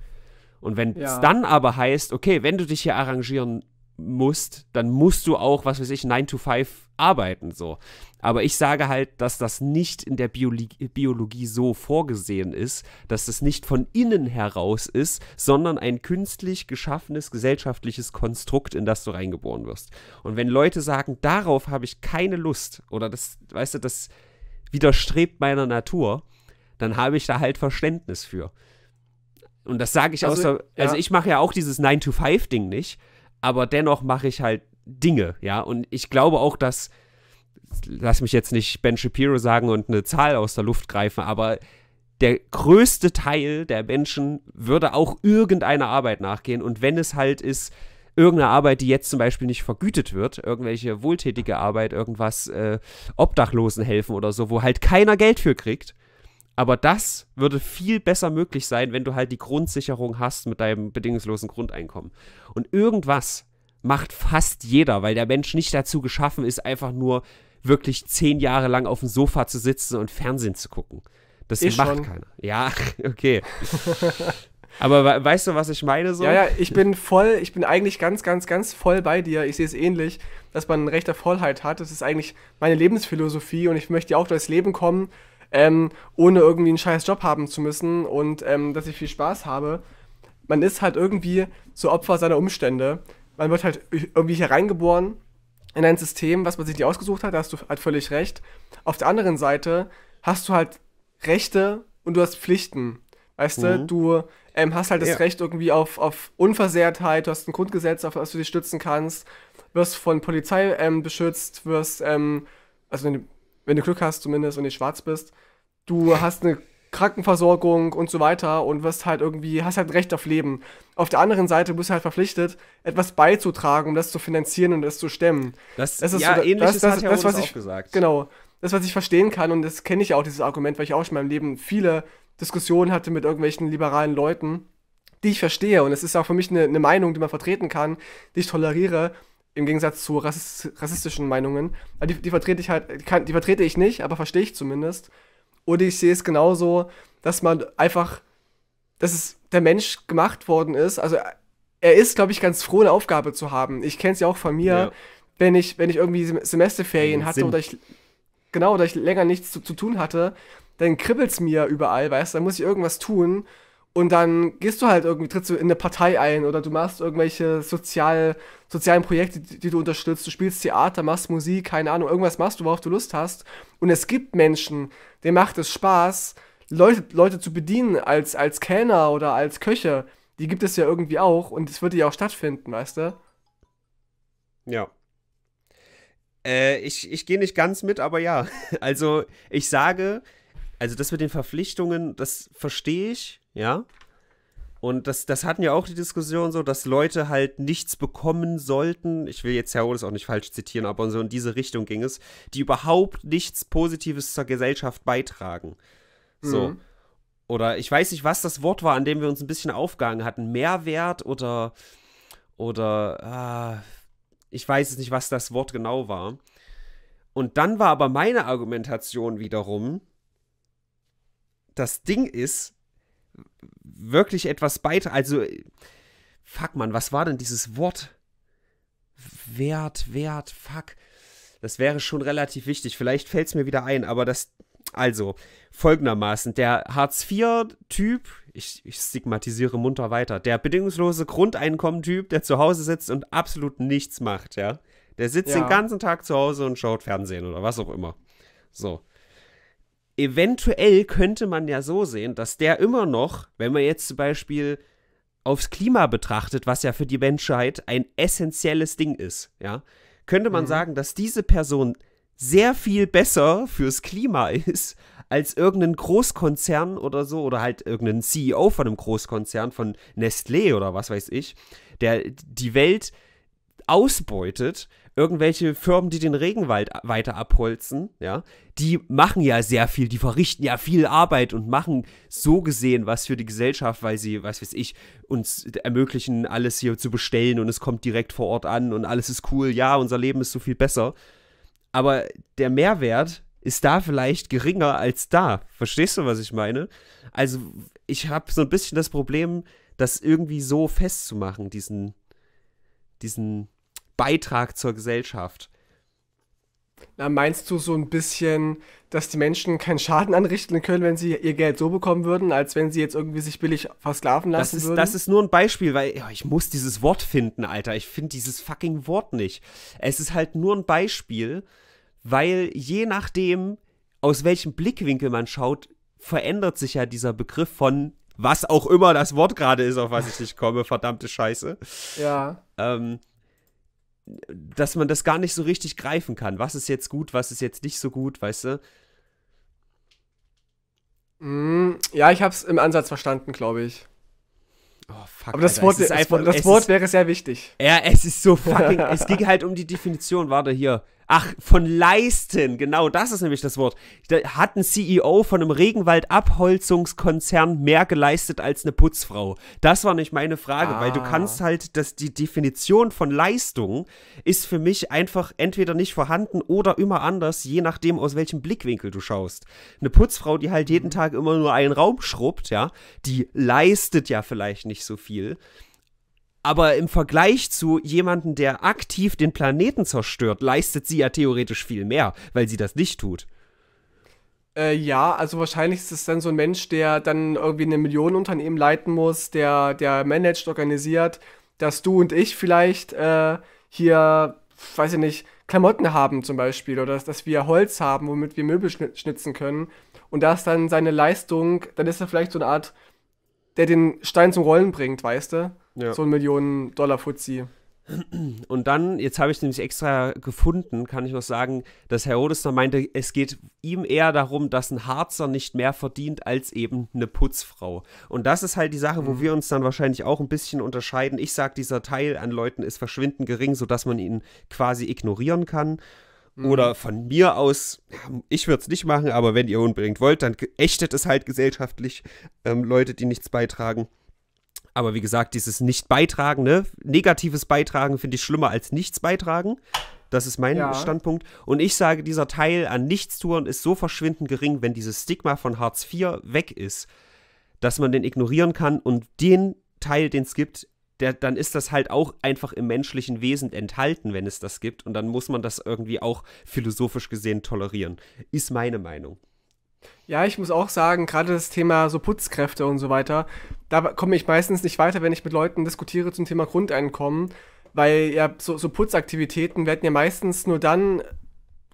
Und wenn es ja. dann aber heißt, okay, wenn du dich hier arrangieren musst, dann musst du auch, was weiß ich, 9 to 5 arbeiten, so. Aber ich sage halt, dass das nicht in der Biologie, Biologie so vorgesehen ist, dass das nicht von innen heraus ist, sondern ein künstlich geschaffenes gesellschaftliches Konstrukt, in das du reingeboren wirst. Und wenn Leute sagen, darauf habe ich keine Lust oder das, weißt du, das widerstrebt meiner Natur, dann habe ich da halt Verständnis für. Und das sage ich also, außer, also ja. also ich mache ja auch dieses 9 to 5 Ding nicht, aber dennoch mache ich halt Dinge, ja. Und ich glaube auch, dass, lass mich jetzt nicht Ben Shapiro sagen und eine Zahl aus der Luft greifen, aber der größte Teil der Menschen würde auch irgendeiner Arbeit nachgehen. Und wenn es halt ist, irgendeine Arbeit, die jetzt zum Beispiel nicht vergütet wird, irgendwelche wohltätige Arbeit, irgendwas äh, Obdachlosen helfen oder so, wo halt keiner Geld für kriegt, aber das würde viel besser möglich sein, wenn du halt die Grundsicherung hast mit deinem bedingungslosen Grundeinkommen. Und irgendwas macht fast jeder, weil der Mensch nicht dazu geschaffen ist, einfach nur wirklich zehn Jahre lang auf dem Sofa zu sitzen und Fernsehen zu gucken. Das ich macht schon. keiner. Ja, okay. Aber weißt du, was ich meine so? Ja, ja, ich bin voll, ich bin eigentlich ganz, ganz, ganz voll bei dir. Ich sehe es ähnlich, dass man ein Recht auf Vollheit hat. Das ist eigentlich meine Lebensphilosophie und ich möchte auch durchs Leben kommen ähm, ohne irgendwie einen scheiß Job haben zu müssen und ähm, dass ich viel Spaß habe. Man ist halt irgendwie so Opfer seiner Umstände. Man wird halt irgendwie hier reingeboren in ein System, was man sich nicht ausgesucht hat, da hast du halt völlig recht. Auf der anderen Seite hast du halt Rechte und du hast Pflichten. Weißt mhm. du, du ähm, hast halt das ja. Recht irgendwie auf, auf Unversehrtheit, du hast ein Grundgesetz, auf das du dich stützen kannst, wirst von Polizei ähm, beschützt, wirst, ähm, also wenn du Glück hast zumindest wenn du schwarz bist, du hast eine Krankenversorgung und so weiter und wirst halt irgendwie, hast halt ein Recht auf Leben. Auf der anderen Seite bist du halt verpflichtet, etwas beizutragen, um das zu finanzieren und das zu stemmen. Das, das ist ja, so, ähnliches das, das, hat ja das, was ich, auch gesagt. Genau, das, was ich verstehen kann und das kenne ich auch, dieses Argument, weil ich auch schon in meinem Leben viele Diskussionen hatte mit irgendwelchen liberalen Leuten, die ich verstehe und es ist auch für mich eine, eine Meinung, die man vertreten kann, die ich toleriere, im Gegensatz zu rassistischen Meinungen. Die, die vertrete ich halt, die, kann, die vertrete ich nicht, aber verstehe ich zumindest. Oder ich sehe es genauso, dass man einfach, dass es der Mensch gemacht worden ist. Also er ist, glaube ich, ganz froh, eine Aufgabe zu haben. Ich kenne es ja auch von mir, ja. wenn ich, wenn ich irgendwie Semesterferien hatte Sinn. oder ich genau, oder ich länger nichts zu, zu tun hatte, dann kribbelt es mir überall, weißt du, dann muss ich irgendwas tun. Und dann gehst du halt irgendwie, trittst du in eine Partei ein oder du machst irgendwelche sozial, sozialen Projekte, die, die, du unterstützt. Du spielst Theater, machst Musik, keine Ahnung, irgendwas machst du, worauf du Lust hast. Und es gibt Menschen, denen macht es Spaß, Leute, Leute zu bedienen als, als Kellner oder als Köche. Die gibt es ja irgendwie auch und es würde ja auch stattfinden, weißt du? Ja. Äh, ich ich gehe nicht ganz mit, aber ja. Also ich sage, also das mit den Verpflichtungen, das verstehe ich ja. Und das, das hatten ja auch die Diskussion so, dass Leute halt nichts bekommen sollten. Ich will jetzt Herr Herodes auch nicht falsch zitieren, aber so in diese Richtung ging es, die überhaupt nichts Positives zur Gesellschaft beitragen. So. Mhm. Oder ich weiß nicht, was das Wort war, an dem wir uns ein bisschen aufgehangen hatten. Mehrwert oder. Oder. Äh, ich weiß es nicht, was das Wort genau war. Und dann war aber meine Argumentation wiederum, das Ding ist, wirklich etwas beitragen. Also, fuck, man, was war denn dieses Wort? Wert, Wert, fuck. Das wäre schon relativ wichtig. Vielleicht fällt es mir wieder ein, aber das. Also, folgendermaßen, der Hartz-IV-Typ, ich, ich stigmatisiere munter weiter, der bedingungslose Grundeinkommen-Typ, der zu Hause sitzt und absolut nichts macht, ja. Der sitzt ja. den ganzen Tag zu Hause und schaut Fernsehen oder was auch immer. So eventuell könnte man ja so sehen, dass der immer noch, wenn man jetzt zum Beispiel aufs Klima betrachtet, was ja für die Menschheit ein essentielles Ding ist, ja, könnte man mhm. sagen, dass diese Person sehr viel besser fürs Klima ist als irgendein Großkonzern oder so oder halt irgendein CEO von einem Großkonzern von Nestlé oder was weiß ich, der die Welt ausbeutet irgendwelche Firmen, die den Regenwald weiter abholzen, ja, die machen ja sehr viel, die verrichten ja viel Arbeit und machen so gesehen was für die Gesellschaft, weil sie, was weiß ich, uns ermöglichen, alles hier zu bestellen und es kommt direkt vor Ort an und alles ist cool, ja, unser Leben ist so viel besser. Aber der Mehrwert ist da vielleicht geringer als da. Verstehst du, was ich meine? Also, ich habe so ein bisschen das Problem, das irgendwie so festzumachen, diesen, diesen Beitrag zur Gesellschaft. Na, meinst du so ein bisschen, dass die Menschen keinen Schaden anrichten können, wenn sie ihr Geld so bekommen würden, als wenn sie jetzt irgendwie sich billig versklaven lassen das ist, würden? Das ist nur ein Beispiel, weil ja, ich muss dieses Wort finden, Alter. Ich finde dieses fucking Wort nicht. Es ist halt nur ein Beispiel, weil je nachdem, aus welchem Blickwinkel man schaut, verändert sich ja dieser Begriff von was auch immer das Wort gerade ist, auf was ich nicht komme, verdammte Scheiße. Ja. Ähm, dass man das gar nicht so richtig greifen kann. Was ist jetzt gut, was ist jetzt nicht so gut, weißt du? Mm, ja, ich hab's im Ansatz verstanden, glaube ich. Oh, fuck, Aber das Alter, Wort, das, einfach, das Wort ist, wäre sehr wichtig. Ja, es ist so fucking. es ging halt um die Definition. Warte, hier. Ach, von leisten, genau das ist nämlich das Wort. Da hat ein CEO von einem Regenwaldabholzungskonzern mehr geleistet als eine Putzfrau? Das war nicht meine Frage, ah. weil du ah. kannst halt, dass die Definition von Leistung ist für mich einfach entweder nicht vorhanden oder immer anders, je nachdem, aus welchem Blickwinkel du schaust. Eine Putzfrau, die halt jeden mhm. Tag immer nur einen Raum schrubbt, ja, die leistet ja vielleicht nicht so viel. Aber im Vergleich zu jemandem, der aktiv den Planeten zerstört, leistet sie ja theoretisch viel mehr, weil sie das nicht tut. Äh, ja, also wahrscheinlich ist es dann so ein Mensch, der dann irgendwie eine Millionenunternehmen leiten muss, der, der managt, organisiert, dass du und ich vielleicht äh, hier, weiß ich nicht, Klamotten haben zum Beispiel oder dass, dass wir Holz haben, womit wir Möbel schnitzen können. Und da ist dann seine Leistung, dann ist er vielleicht so eine Art, der den Stein zum Rollen bringt, weißt du? Ja. So ein Millionen Dollar Fuzzi. Und dann, jetzt habe ich nämlich extra gefunden, kann ich noch sagen, dass Herr Odesner meinte, es geht ihm eher darum, dass ein Harzer nicht mehr verdient als eben eine Putzfrau. Und das ist halt die Sache, wo mhm. wir uns dann wahrscheinlich auch ein bisschen unterscheiden. Ich sage, dieser Teil an Leuten ist verschwindend gering, sodass man ihn quasi ignorieren kann. Mhm. Oder von mir aus, ich würde es nicht machen, aber wenn ihr unbedingt wollt, dann ächtet es halt gesellschaftlich ähm, Leute, die nichts beitragen. Aber wie gesagt, dieses Nicht-Beitragen, ne? negatives Beitragen finde ich schlimmer als nichts beitragen. Das ist mein ja. Standpunkt. Und ich sage, dieser Teil an Nichtstouren ist so verschwindend gering, wenn dieses Stigma von Hartz IV weg ist, dass man den ignorieren kann und den Teil, den es gibt, der, dann ist das halt auch einfach im menschlichen Wesen enthalten, wenn es das gibt. Und dann muss man das irgendwie auch philosophisch gesehen tolerieren. Ist meine Meinung. Ja, ich muss auch sagen, gerade das Thema so Putzkräfte und so weiter, da komme ich meistens nicht weiter, wenn ich mit Leuten diskutiere zum Thema Grundeinkommen, weil ja so, so Putzaktivitäten werden ja meistens nur dann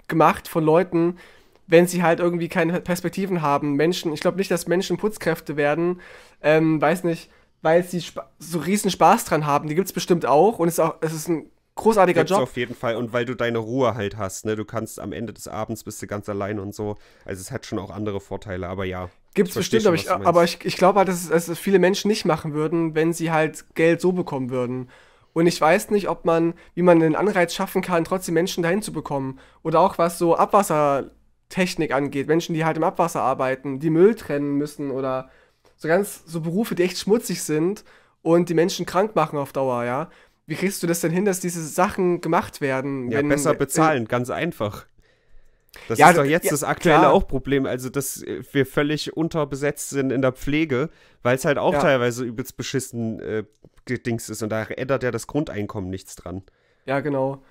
gemacht von Leuten, wenn sie halt irgendwie keine Perspektiven haben. Menschen, ich glaube nicht, dass Menschen Putzkräfte werden, ähm, weiß nicht, weil sie so riesen Spaß dran haben. Die gibt es bestimmt auch und ist, auch, es ist ein großartiger Gibt's Job. auf jeden Fall. Und weil du deine Ruhe halt hast, ne? Du kannst am Ende des Abends bist du ganz allein und so. Also es hat schon auch andere Vorteile, aber ja. Gibt's bestimmt, schon, aber ich, aber ich, ich glaube halt, dass es, viele Menschen nicht machen würden, wenn sie halt Geld so bekommen würden. Und ich weiß nicht, ob man, wie man einen Anreiz schaffen kann, trotzdem Menschen dahin zu bekommen. Oder auch was so Abwassertechnik angeht. Menschen, die halt im Abwasser arbeiten, die Müll trennen müssen oder so ganz, so Berufe, die echt schmutzig sind und die Menschen krank machen auf Dauer, ja wie kriegst du das denn hin, dass diese Sachen gemacht werden? Ja, wenn, besser bezahlen, äh, ganz einfach. Das ja, ist doch jetzt ja, das aktuelle klar. auch Problem, also dass äh, wir völlig unterbesetzt sind in der Pflege, weil es halt auch ja. teilweise übelst beschissen äh, Dings ist und da ändert ja das Grundeinkommen nichts dran. Ja, genau.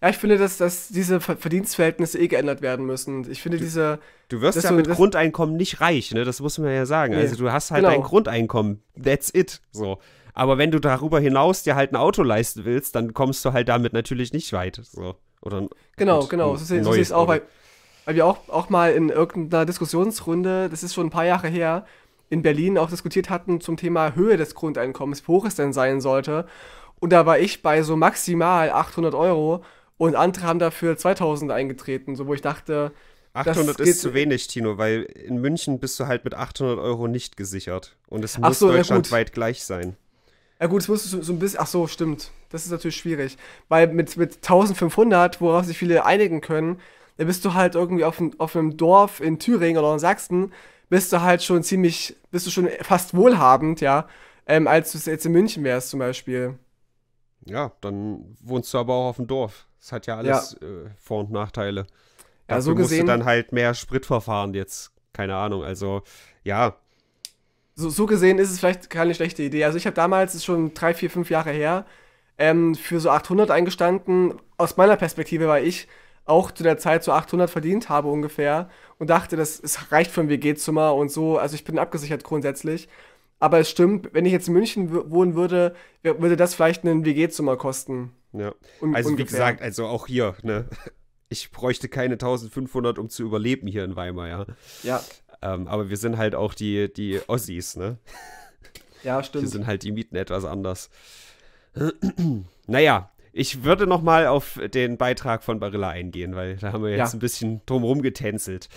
Ja, ich finde, dass, dass diese Verdienstverhältnisse eh geändert werden müssen. Ich finde, du, diese. Du wirst ja so, mit Grundeinkommen nicht reich, ne? Das muss man ja sagen. Nee, also, du hast halt genau. dein Grundeinkommen. That's it. So. Aber wenn du darüber hinaus dir halt ein Auto leisten willst, dann kommst du halt damit natürlich nicht weit. So. Oder genau, genau. So sehe ich es auch, weil, weil wir auch, auch mal in irgendeiner Diskussionsrunde, das ist schon ein paar Jahre her, in Berlin auch diskutiert hatten zum Thema Höhe des Grundeinkommens, wie hoch es denn sein sollte. Und da war ich bei so maximal 800 Euro und andere haben dafür 2000 eingetreten, so wo ich dachte. 800 ist zu wenig, Tino, weil in München bist du halt mit 800 Euro nicht gesichert. Und es muss so, deutschlandweit gleich sein. Ja gut, es musst du so ein bisschen, ach so, stimmt. Das ist natürlich schwierig, weil mit, mit 1500, worauf sich viele einigen können, dann bist du halt irgendwie auf, ein, auf einem Dorf in Thüringen oder in Sachsen, bist du halt schon ziemlich, bist du schon fast wohlhabend, ja, ähm, als du jetzt in München wärst zum Beispiel. Ja, dann wohnst du aber auch auf dem Dorf. Das hat ja alles ja. Äh, Vor- und Nachteile. Ja, Dafür so gesehen. Musst du dann halt mehr Spritverfahren jetzt. Keine Ahnung. Also, ja, so, so gesehen ist es vielleicht keine schlechte Idee. Also ich habe damals, das ist schon drei, vier, fünf Jahre her, ähm, für so 800 eingestanden. Aus meiner Perspektive, weil ich auch zu der Zeit so 800 verdient habe ungefähr und dachte, das es reicht für ein WG-Zimmer und so. Also ich bin abgesichert grundsätzlich. Aber es stimmt, wenn ich jetzt in München wohnen würde, würde das vielleicht ein WG-Zimmer kosten. Ja. also ungefähr. wie gesagt, also auch hier, ne? Ich bräuchte keine 1500, um zu überleben hier in Weimar, ja. Ja, ähm, aber wir sind halt auch die, die Ossis, ne? Ja, stimmt. Die sind halt die Mieten etwas anders. naja, ich würde noch mal auf den Beitrag von Barilla eingehen, weil da haben wir jetzt ja. ein bisschen drumherum getänzelt.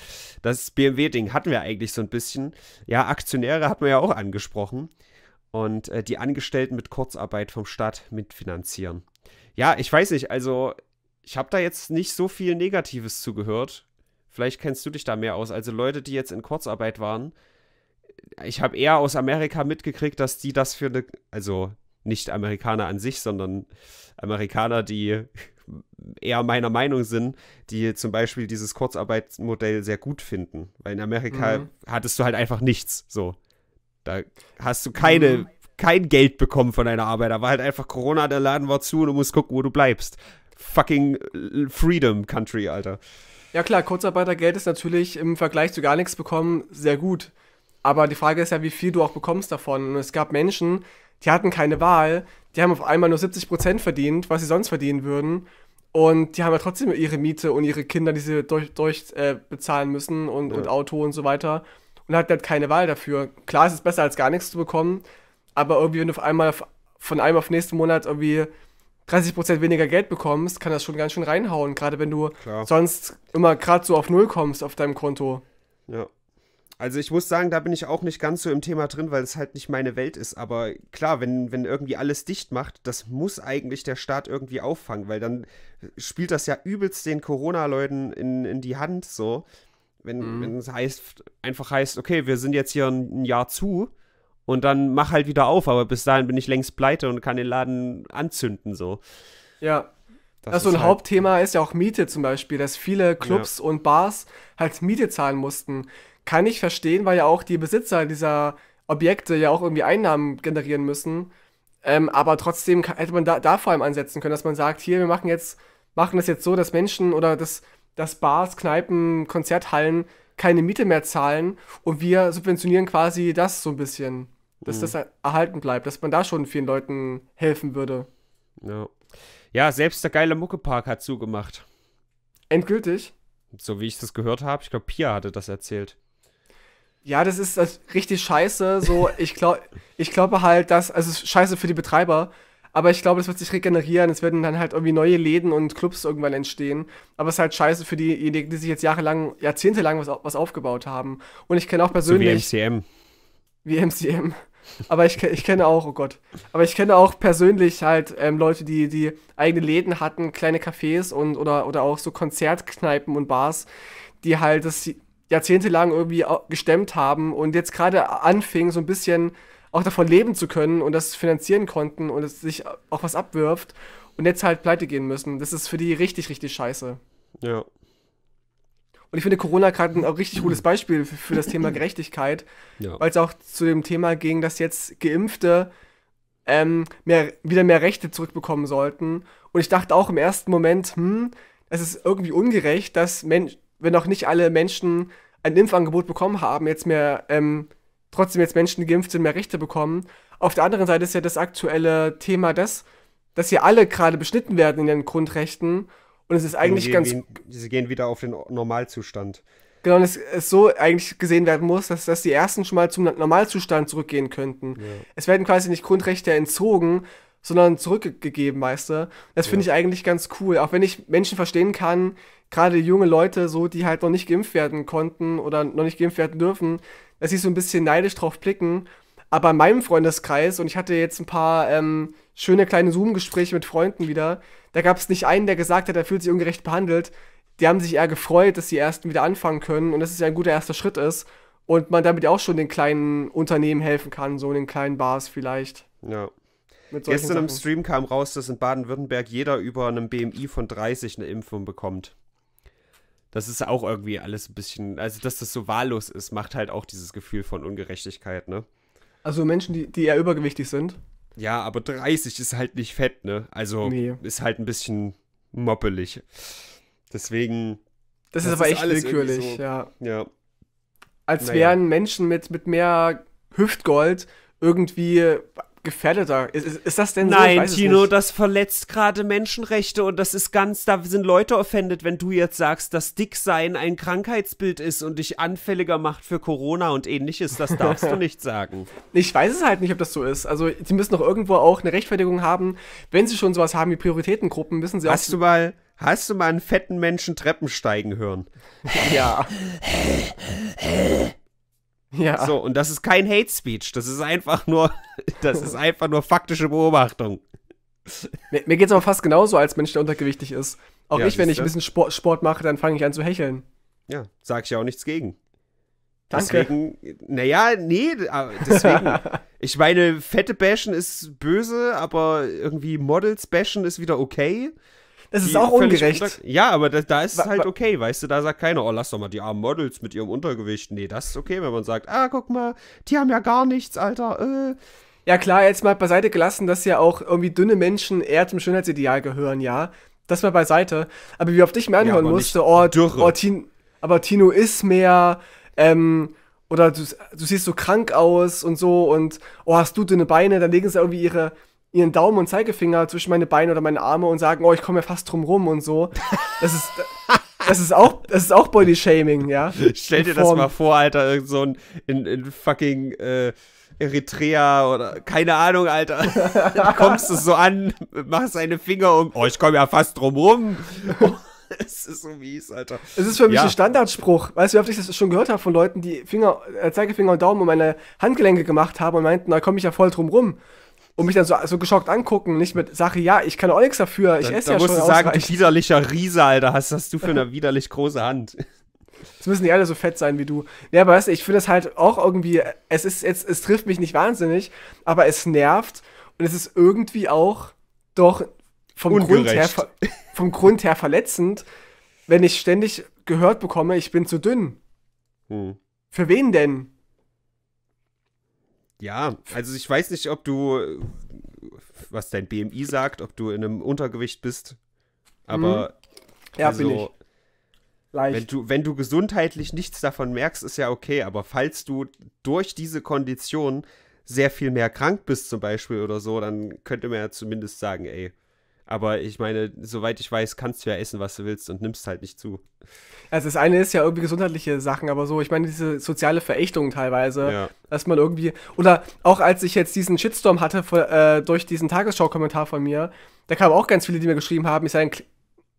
Das BMW-Ding hatten wir eigentlich so ein bisschen. Ja, Aktionäre hatten wir ja auch angesprochen. Und äh, die Angestellten mit Kurzarbeit vom Staat mitfinanzieren. Ja, ich weiß nicht, also ich habe da jetzt nicht so viel Negatives zugehört. Vielleicht kennst du dich da mehr aus. Also Leute, die jetzt in Kurzarbeit waren, ich habe eher aus Amerika mitgekriegt, dass die das für eine, also nicht Amerikaner an sich, sondern Amerikaner, die eher meiner Meinung sind, die zum Beispiel dieses Kurzarbeitsmodell sehr gut finden. Weil in Amerika mhm. hattest du halt einfach nichts. So. Da hast du keine, mhm. kein Geld bekommen von deiner Arbeit. Da war halt einfach Corona, der Laden war zu und du musst gucken, wo du bleibst. Fucking äh, Freedom Country, Alter. Ja klar, Kurzarbeitergeld ist natürlich im Vergleich zu gar nichts bekommen sehr gut. Aber die Frage ist ja, wie viel du auch bekommst davon. Und es gab Menschen, die hatten keine Wahl, die haben auf einmal nur 70 Prozent verdient, was sie sonst verdienen würden. Und die haben ja trotzdem ihre Miete und ihre Kinder, die sie durchbezahlen durch äh, müssen und, ja. und Auto und so weiter. Und hatten halt keine Wahl dafür. Klar, es ist besser als gar nichts zu bekommen, aber irgendwie, wenn du auf einmal von einem auf nächsten Monat irgendwie 30% weniger Geld bekommst, kann das schon ganz schön reinhauen, gerade wenn du Klar. sonst immer gerade so auf Null kommst auf deinem Konto. Ja. Also ich muss sagen, da bin ich auch nicht ganz so im Thema drin, weil es halt nicht meine Welt ist. Aber klar, wenn, wenn irgendwie alles dicht macht, das muss eigentlich der Staat irgendwie auffangen, weil dann spielt das ja übelst den Corona-Leuten in, in die Hand so. Wenn, mhm. wenn es heißt, einfach heißt, okay, wir sind jetzt hier ein, ein Jahr zu, und dann mach halt wieder auf, aber bis dahin bin ich längst pleite und kann den Laden anzünden so. Ja. Das also ein halt Hauptthema ist ja auch Miete zum Beispiel, dass viele Clubs ja. und Bars halt Miete zahlen mussten. Kann ich verstehen, weil ja auch die Besitzer dieser Objekte ja auch irgendwie Einnahmen generieren müssen. Ähm, aber trotzdem kann, hätte man da, da vor allem ansetzen können, dass man sagt, hier, wir machen jetzt, machen das jetzt so, dass Menschen oder dass, dass Bars, Kneipen, Konzerthallen keine Miete mehr zahlen und wir subventionieren quasi das so ein bisschen dass mhm. das erhalten bleibt, dass man da schon vielen Leuten helfen würde. Ja. Ja, selbst der geile Muckepark hat zugemacht. Endgültig? So wie ich das gehört habe, ich glaube, Pia hatte das erzählt. Ja, das ist das richtig scheiße. So, ich glaube, ich glaube halt, dass, also es ist scheiße für die Betreiber, aber ich glaube, es wird sich regenerieren. Es werden dann halt irgendwie neue Läden und Clubs irgendwann entstehen. Aber es ist halt scheiße für diejenigen, die sich jetzt jahrelang, jahrzehntelang was, was aufgebaut haben. Und ich kenne auch persönlich. So wie MCM wie MCM. Aber ich, ich kenne auch, oh Gott, aber ich kenne auch persönlich halt ähm, Leute, die, die eigene Läden hatten, kleine Cafés und oder, oder auch so Konzertkneipen und Bars, die halt das jahrzehntelang irgendwie gestemmt haben und jetzt gerade anfingen, so ein bisschen auch davon leben zu können und das finanzieren konnten und es sich auch was abwirft und jetzt halt pleite gehen müssen. Das ist für die richtig, richtig scheiße. Ja, und ich finde Corona gerade ein richtig cooles Beispiel für, für das Thema Gerechtigkeit, ja. weil es auch zu dem Thema ging, dass jetzt Geimpfte ähm, mehr, wieder mehr Rechte zurückbekommen sollten. Und ich dachte auch im ersten Moment, hm, es ist irgendwie ungerecht, dass Mensch, wenn auch nicht alle Menschen ein Impfangebot bekommen haben, jetzt mehr, ähm, trotzdem jetzt Menschen, die geimpft sind, mehr Rechte bekommen. Auf der anderen Seite ist ja das aktuelle Thema das, dass hier alle gerade beschnitten werden in ihren Grundrechten und es ist eigentlich die, ganz. Gehen, sie gehen wieder auf den Normalzustand. Genau, und es ist so eigentlich gesehen werden muss, dass, dass die ersten schon mal zum Normalzustand zurückgehen könnten. Ja. Es werden quasi nicht Grundrechte entzogen, sondern zurückgegeben, Meister. Das finde ja. ich eigentlich ganz cool. Auch wenn ich Menschen verstehen kann, gerade junge Leute, so, die halt noch nicht geimpft werden konnten oder noch nicht geimpft werden dürfen, dass sie so ein bisschen neidisch drauf blicken aber in meinem Freundeskreis, und ich hatte jetzt ein paar ähm, schöne kleine Zoom-Gespräche mit Freunden wieder, da gab es nicht einen, der gesagt hat, er fühlt sich ungerecht behandelt. Die haben sich eher gefreut, dass die Ersten wieder anfangen können und dass es ja ein guter erster Schritt ist und man damit auch schon den kleinen Unternehmen helfen kann, so in den kleinen Bars vielleicht. Ja. Gestern Sachen. im Stream kam raus, dass in Baden-Württemberg jeder über einem BMI von 30 eine Impfung bekommt. Das ist auch irgendwie alles ein bisschen, also dass das so wahllos ist, macht halt auch dieses Gefühl von Ungerechtigkeit, ne? Also Menschen, die, die eher übergewichtig sind. Ja, aber 30 ist halt nicht fett, ne? Also nee. ist halt ein bisschen moppelig. Deswegen. Das, das ist aber ist echt willkürlich, so, ja. ja. Als naja. wären Menschen mit, mit mehr Hüftgold irgendwie gefährdeter. Ist, ist, ist das denn Nein, so? Tino, das verletzt gerade Menschenrechte und das ist ganz, da sind Leute offended, wenn du jetzt sagst, dass Dicksein ein Krankheitsbild ist und dich anfälliger macht für Corona und ähnliches. Das darfst du nicht sagen. Ich weiß es halt nicht, ob das so ist. Also, sie müssen doch irgendwo auch eine Rechtfertigung haben. Wenn sie schon sowas haben wie Prioritätengruppen, müssen sie Hast auch. Hast du mal. Hast du mal einen fetten Menschen Treppen steigen hören? ja. Ja. So, und das ist kein Hate Speech. Das ist einfach nur, das ist einfach nur faktische Beobachtung. Mir, mir geht es aber fast genauso als Mensch, der untergewichtig ist. Auch ja, ich, wenn ich ein bisschen Sport, Sport mache, dann fange ich an zu hecheln. Ja, sag ich ja auch nichts gegen. Danke. Deswegen, naja, nee, ah, deswegen. ich meine, fette Bashen ist böse, aber irgendwie Models Bashen ist wieder okay. Es ist auch ungerecht. Ja, aber da, da ist es halt okay, weißt du, da sagt keiner, oh, lass doch mal die armen Models mit ihrem Untergewicht. Nee, das ist okay, wenn man sagt, ah, guck mal, die haben ja gar nichts, Alter. Äh. Ja klar, jetzt mal beiseite gelassen, dass ja auch irgendwie dünne Menschen eher zum Schönheitsideal gehören, ja. Das mal beiseite. Aber wie auf dich mir anhören ja, musste, oh, oh Tin, aber Tino ist mehr, ähm, oder du, du siehst so krank aus und so und oh, hast du dünne Beine, dann legen sie irgendwie ihre ihren Daumen und Zeigefinger zwischen meine Beine oder meine Arme und sagen, oh, ich komme ja fast drum rum und so. Das ist, das ist auch, das ist auch Body Shaming, ja. Stell dir das mal vor, Alter, irgend so ein in, in fucking äh, Eritrea oder keine Ahnung, Alter. du kommst du so an, machst deine Finger um, oh, ich komme ja fast drum rum. es ist so mies, Alter. Es ist für mich ja. ein Standardspruch. Weißt du, wie oft ich das schon gehört habe von Leuten, die Finger, äh, Zeigefinger und Daumen um meine Handgelenke gemacht haben und meinten, da komme ich ja voll drum rum und mich dann so, so geschockt angucken, nicht mit Sache, ja, ich kann auch nichts dafür, ich esse ja musst schon musst du sagen, du widerlicher Riese, Alter, hast, hast du für eine widerlich große Hand. Es müssen die alle so fett sein wie du. Ja, aber weißt du, ich finde es halt auch irgendwie, es ist jetzt, es, es trifft mich nicht wahnsinnig, aber es nervt und es ist irgendwie auch doch vom Grund her, vom Grund her verletzend, wenn ich ständig gehört bekomme, ich bin zu dünn. Hm. Für wen denn? Ja, also ich weiß nicht, ob du, was dein BMI sagt, ob du in einem Untergewicht bist, aber. Mhm. Ja, also, bin ich. Leicht. Wenn du, wenn du gesundheitlich nichts davon merkst, ist ja okay, aber falls du durch diese Kondition sehr viel mehr krank bist, zum Beispiel oder so, dann könnte man ja zumindest sagen, ey, aber ich meine, soweit ich weiß, kannst du ja essen, was du willst und nimmst halt nicht zu. Also das eine ist ja irgendwie gesundheitliche Sachen, aber so, ich meine, diese soziale Verächtung teilweise, ja. dass man irgendwie, oder auch als ich jetzt diesen Shitstorm hatte äh, durch diesen Tagesschau-Kommentar von mir, da kamen auch ganz viele, die mir geschrieben haben, ich sei ein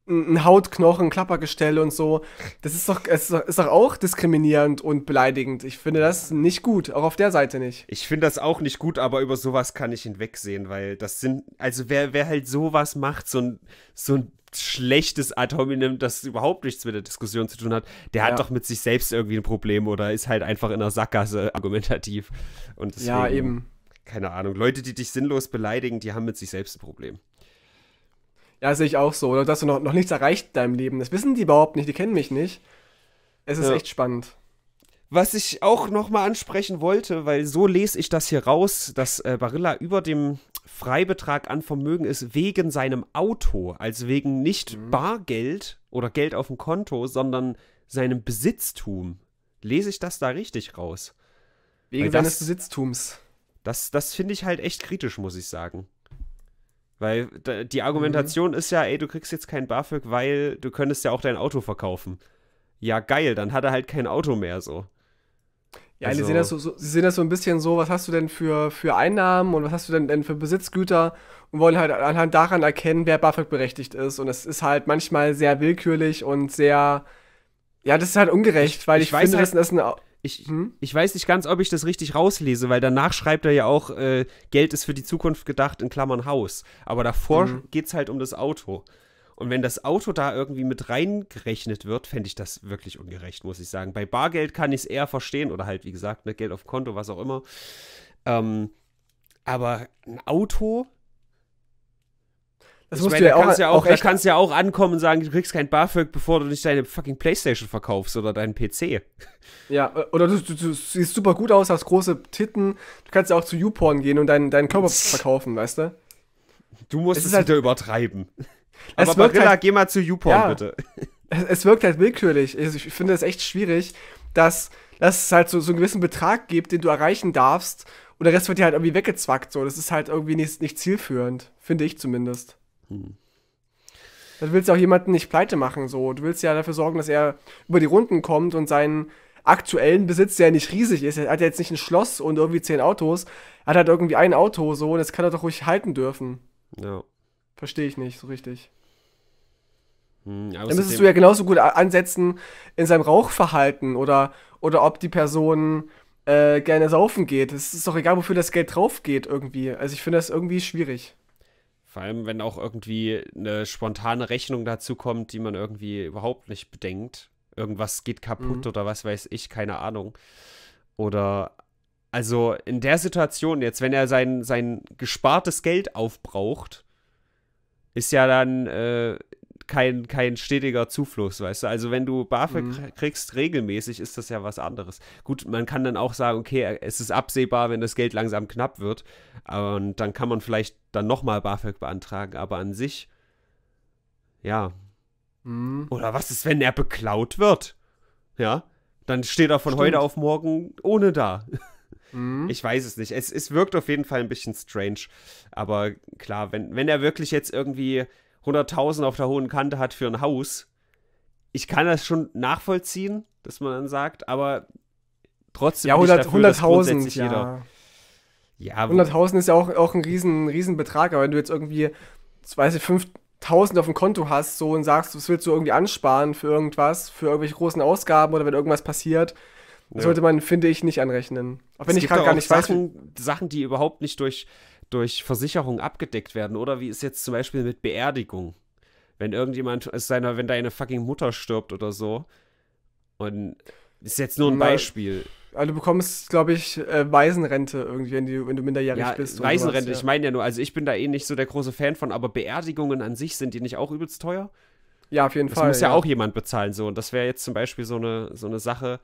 ein Hautknochen, Klappergestell und so. Das ist doch, ist ist doch auch diskriminierend und beleidigend. Ich finde das nicht gut, auch auf der Seite nicht. Ich finde das auch nicht gut, aber über sowas kann ich hinwegsehen, weil das sind, also wer, wer halt sowas macht, so ein, so ein schlechtes Ad hominem, das überhaupt nichts mit der Diskussion zu tun hat, der ja. hat doch mit sich selbst irgendwie ein Problem oder ist halt einfach in der Sackgasse argumentativ. Und deswegen, ja, eben. Keine Ahnung. Leute, die dich sinnlos beleidigen, die haben mit sich selbst ein Problem ja, sehe ich auch so. Oder dass du noch, noch nichts erreicht in deinem Leben. Das wissen die überhaupt nicht, die kennen mich nicht. Es ist ja. echt spannend. Was ich auch nochmal ansprechen wollte, weil so lese ich das hier raus, dass äh, Barilla über dem Freibetrag an Vermögen ist wegen seinem Auto, also wegen nicht mhm. Bargeld oder Geld auf dem Konto, sondern seinem Besitztum. Lese ich das da richtig raus? Wegen weil seines das, Besitztums. Das, das finde ich halt echt kritisch, muss ich sagen. Weil die Argumentation mhm. ist ja, ey, du kriegst jetzt kein BAföG, weil du könntest ja auch dein Auto verkaufen. Ja, geil, dann hat er halt kein Auto mehr so. Ja, also, die sehen das so, so, sie sehen das so ein bisschen so, was hast du denn für, für Einnahmen und was hast du denn, denn für Besitzgüter und wollen halt anhand daran erkennen, wer BAföG berechtigt ist. Und das ist halt manchmal sehr willkürlich und sehr, ja, das ist halt ungerecht, weil ich, ich weiß finde, halt, das ist ein ich, mhm. ich weiß nicht ganz, ob ich das richtig rauslese, weil danach schreibt er ja auch, äh, Geld ist für die Zukunft gedacht, in Klammern Haus. Aber davor mhm. geht es halt um das Auto. Und wenn das Auto da irgendwie mit reingerechnet wird, fände ich das wirklich ungerecht, muss ich sagen. Bei Bargeld kann ich es eher verstehen oder halt, wie gesagt, ne, Geld auf Konto, was auch immer. Ähm, aber ein Auto, das musst meine, du ja auch, auch, auch da kannst ja auch ankommen und sagen, du kriegst kein BAföG, bevor du nicht deine fucking Playstation verkaufst oder deinen PC. Ja, oder du, du, du siehst super gut aus, hast große Titten, du kannst ja auch zu YouPorn gehen und deinen, deinen Körper verkaufen, weißt du? Du musst es, es halt wieder übertreiben. Es Aber Barilla, halt, geh mal zu YouPorn, ja, bitte. Es, es, wirkt halt willkürlich. Ich, ich finde es echt schwierig, dass, dass es halt so, so einen gewissen Betrag gibt, den du erreichen darfst und der Rest wird dir halt irgendwie weggezwackt. So. Das ist halt irgendwie nicht, nicht zielführend, finde ich zumindest. Hm. Du willst ja auch jemanden nicht pleite machen, so. Du willst ja dafür sorgen, dass er über die Runden kommt und seinen aktuellen Besitz, der ja nicht riesig ist. Er hat ja jetzt nicht ein Schloss und irgendwie zehn Autos. Er hat halt irgendwie ein Auto, so. Und das kann er doch ruhig halten dürfen. Ja. Verstehe ich nicht so richtig. Hm, ja, Dann müsstest du ja genauso gut ansetzen in seinem Rauchverhalten oder, oder ob die Person äh, gerne saufen geht. Es ist doch egal, wofür das Geld drauf geht irgendwie. Also ich finde das irgendwie schwierig. Vor allem, wenn auch irgendwie eine spontane Rechnung dazu kommt, die man irgendwie überhaupt nicht bedenkt. Irgendwas geht kaputt mhm. oder was weiß ich, keine Ahnung. Oder also in der Situation jetzt, wenn er sein, sein gespartes Geld aufbraucht, ist ja dann, äh, kein, kein stetiger Zufluss, weißt du? Also wenn du BAföG mhm. kriegst regelmäßig, ist das ja was anderes. Gut, man kann dann auch sagen, okay, äh, es ist absehbar, wenn das Geld langsam knapp wird. Und dann kann man vielleicht dann nochmal BAföG beantragen. Aber an sich, ja. Mhm. Oder was ist, wenn er beklaut wird? Ja, dann steht er von Stimmt. heute auf morgen ohne da. Mhm. Ich weiß es nicht. Es, es wirkt auf jeden Fall ein bisschen strange. Aber klar, wenn, wenn er wirklich jetzt irgendwie 100.000 auf der hohen Kante hat für ein Haus. Ich kann das schon nachvollziehen, dass man dann sagt, aber trotzdem. Ja, 100.000. 100 ja. Jeder, ja, 100.000 ist ja auch, auch ein riesen, riesen Betrag, aber wenn du jetzt irgendwie, weiß ich, 5.000 auf dem Konto hast so und sagst, das willst du irgendwie ansparen für irgendwas, für irgendwelche großen Ausgaben oder wenn irgendwas passiert, ja. sollte man, finde ich, nicht anrechnen. Auch wenn es ich gerade gar nicht Sachen, weiß. Sachen, die überhaupt nicht durch durch Versicherung abgedeckt werden. Oder wie ist jetzt zum Beispiel mit Beerdigung? Wenn irgendjemand, seiner, wenn deine fucking Mutter stirbt oder so. Und ist jetzt nur ein Beispiel. Also du bekommst, glaube ich, äh, Waisenrente irgendwie, wenn du, wenn du minderjährig ja, bist. Waisenrente, was, ja. ich meine ja nur, also ich bin da eh nicht so der große Fan von, aber Beerdigungen an sich sind die nicht auch übelst teuer? Ja, auf jeden das Fall. Das muss ja, ja, auch jemand bezahlen, so. Und das wäre jetzt zum Beispiel so eine, so eine Sache,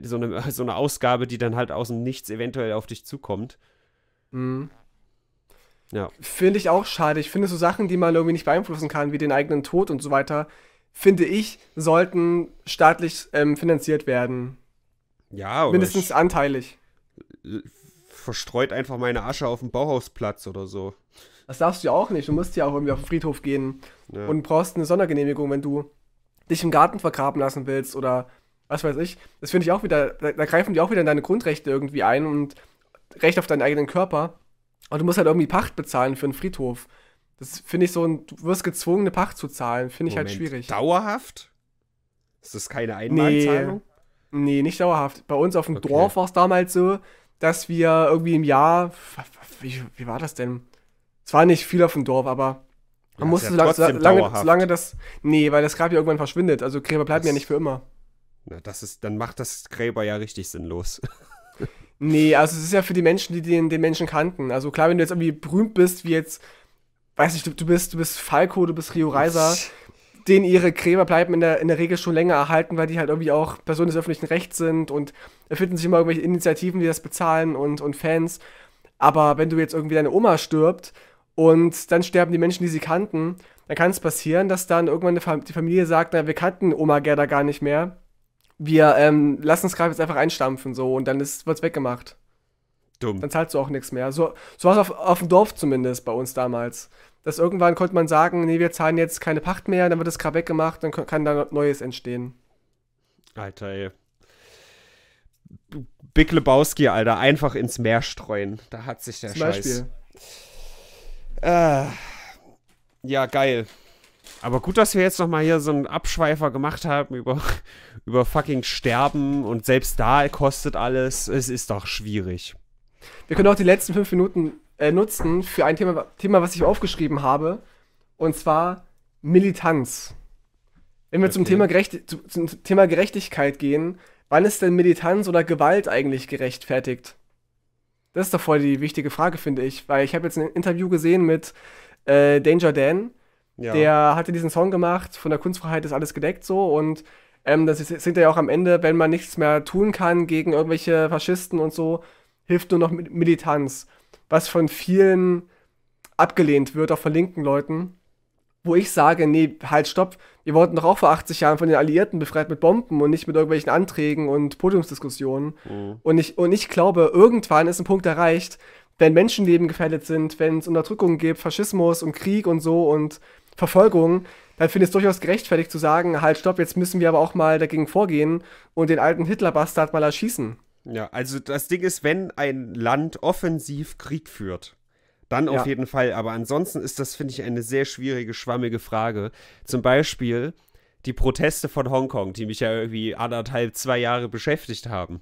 so eine, so eine Ausgabe, die dann halt aus dem Nichts eventuell auf dich zukommt. Mhm. Ja. Finde ich auch schade. Ich finde so Sachen, die man irgendwie nicht beeinflussen kann, wie den eigenen Tod und so weiter, finde ich, sollten staatlich ähm, finanziert werden. Ja, oder Mindestens anteilig. Verstreut einfach meine Asche auf dem Bauhausplatz oder so. Das darfst du ja auch nicht. Du musst ja auch irgendwie auf den Friedhof gehen ja. und brauchst eine Sondergenehmigung, wenn du dich im Garten vergraben lassen willst oder was weiß ich. Das finde ich auch wieder, da, da greifen die auch wieder in deine Grundrechte irgendwie ein und Recht auf deinen eigenen Körper. Aber du musst halt irgendwie Pacht bezahlen für einen Friedhof. Das finde ich so ein, du wirst gezwungen, eine Pacht zu zahlen. Finde ich halt schwierig. Dauerhaft? Ist das keine Einmalzahlung? Nee, nee nicht dauerhaft. Bei uns auf dem okay. Dorf war es damals so, dass wir irgendwie im Jahr, wie, wie war das denn? Es war nicht viel auf dem Dorf, aber man ja, musste ja so, lange, so lange das, nee, weil das Grab ja irgendwann verschwindet. Also Gräber bleiben das, ja nicht für immer. Na, das ist, dann macht das Gräber ja richtig sinnlos. Nee, also es ist ja für die Menschen, die den, den Menschen kannten. Also klar, wenn du jetzt irgendwie berühmt bist, wie jetzt, weiß ich, du, du bist, du bist Falco, du bist Rio Reiser, denen ihre Gräber bleiben in der, in der Regel schon länger erhalten, weil die halt irgendwie auch Personen des öffentlichen Rechts sind und erfinden sich immer irgendwelche Initiativen, die das bezahlen und, und Fans. Aber wenn du jetzt irgendwie deine Oma stirbt und dann sterben die Menschen, die sie kannten, dann kann es passieren, dass dann irgendwann die Familie sagt, na, wir kannten Oma Gerda gar nicht mehr wir ähm, lassen es gerade jetzt einfach einstampfen so und dann wird es weggemacht. Dumm. Dann zahlst du auch nichts mehr. So, so war es auf, auf dem Dorf zumindest bei uns damals. Dass irgendwann konnte man sagen, nee, wir zahlen jetzt keine Pacht mehr, dann wird das Grab weggemacht, dann kann da Neues entstehen. Alter, ey. Big Lebowski, Alter, einfach ins Meer streuen. Da hat sich der Zum Scheiß. Beispiel. Äh, ah. ja, geil. Aber gut, dass wir jetzt nochmal hier so einen Abschweifer gemacht haben über, über fucking Sterben und selbst da kostet alles. Es ist doch schwierig. Wir können auch die letzten fünf Minuten äh, nutzen für ein Thema, Thema, was ich aufgeschrieben habe. Und zwar Militanz. Wenn wir okay. zum, Thema zum Thema Gerechtigkeit gehen, wann ist denn Militanz oder Gewalt eigentlich gerechtfertigt? Das ist doch voll die wichtige Frage, finde ich. Weil ich habe jetzt ein Interview gesehen mit äh, Danger Dan ja. Der hatte diesen Song gemacht, von der Kunstfreiheit ist alles gedeckt so und ähm, das ist, sind ja auch am Ende, wenn man nichts mehr tun kann gegen irgendwelche Faschisten und so, hilft nur noch Militanz. Was von vielen abgelehnt wird, auch von linken Leuten, wo ich sage, nee, halt, stopp, wir wollten doch auch vor 80 Jahren von den Alliierten befreit mit Bomben und nicht mit irgendwelchen Anträgen und Podiumsdiskussionen. Mhm. Und, ich, und ich glaube, irgendwann ist ein Punkt erreicht, wenn Menschenleben gefährdet sind, wenn es Unterdrückungen gibt, Faschismus und Krieg und so und Verfolgung, dann finde ich es durchaus gerechtfertigt zu sagen, halt stopp, jetzt müssen wir aber auch mal dagegen vorgehen und den alten Hitler-Bastard mal erschießen. Ja, also das Ding ist, wenn ein Land offensiv Krieg führt, dann ja. auf jeden Fall. Aber ansonsten ist das, finde ich, eine sehr schwierige, schwammige Frage. Zum Beispiel die Proteste von Hongkong, die mich ja irgendwie anderthalb, zwei Jahre beschäftigt haben.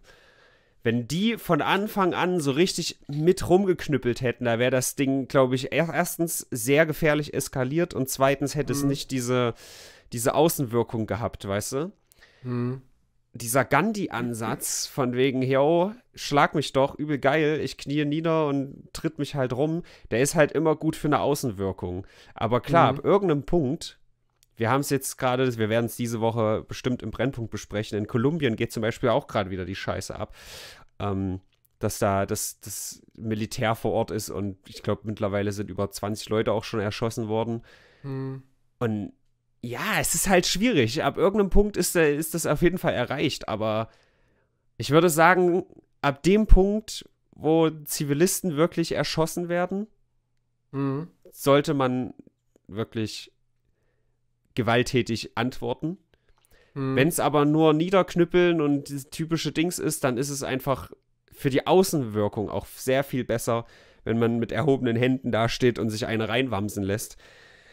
Wenn die von Anfang an so richtig mit rumgeknüppelt hätten, da wäre das Ding, glaube ich, erstens sehr gefährlich eskaliert und zweitens hätte mhm. es nicht diese, diese Außenwirkung gehabt, weißt du? Mhm. Dieser Gandhi-Ansatz von wegen, yo, schlag mich doch, übel geil, ich knie nieder und tritt mich halt rum, der ist halt immer gut für eine Außenwirkung. Aber klar, mhm. ab irgendeinem Punkt wir haben es jetzt gerade, wir werden es diese Woche bestimmt im Brennpunkt besprechen. In Kolumbien geht zum Beispiel auch gerade wieder die Scheiße ab ähm, dass da das, das Militär vor Ort ist und ich glaube, mittlerweile sind über 20 Leute auch schon erschossen worden. Mhm. Und ja, es ist halt schwierig. Ab irgendeinem Punkt ist, ist das auf jeden Fall erreicht, aber ich würde sagen, ab dem Punkt, wo Zivilisten wirklich erschossen werden, mhm. sollte man wirklich gewalttätig antworten. Mhm. Wenn es aber nur niederknüppeln und typische Dings ist, dann ist es einfach für die Außenwirkung auch sehr viel besser, wenn man mit erhobenen Händen dasteht und sich eine reinwamsen lässt.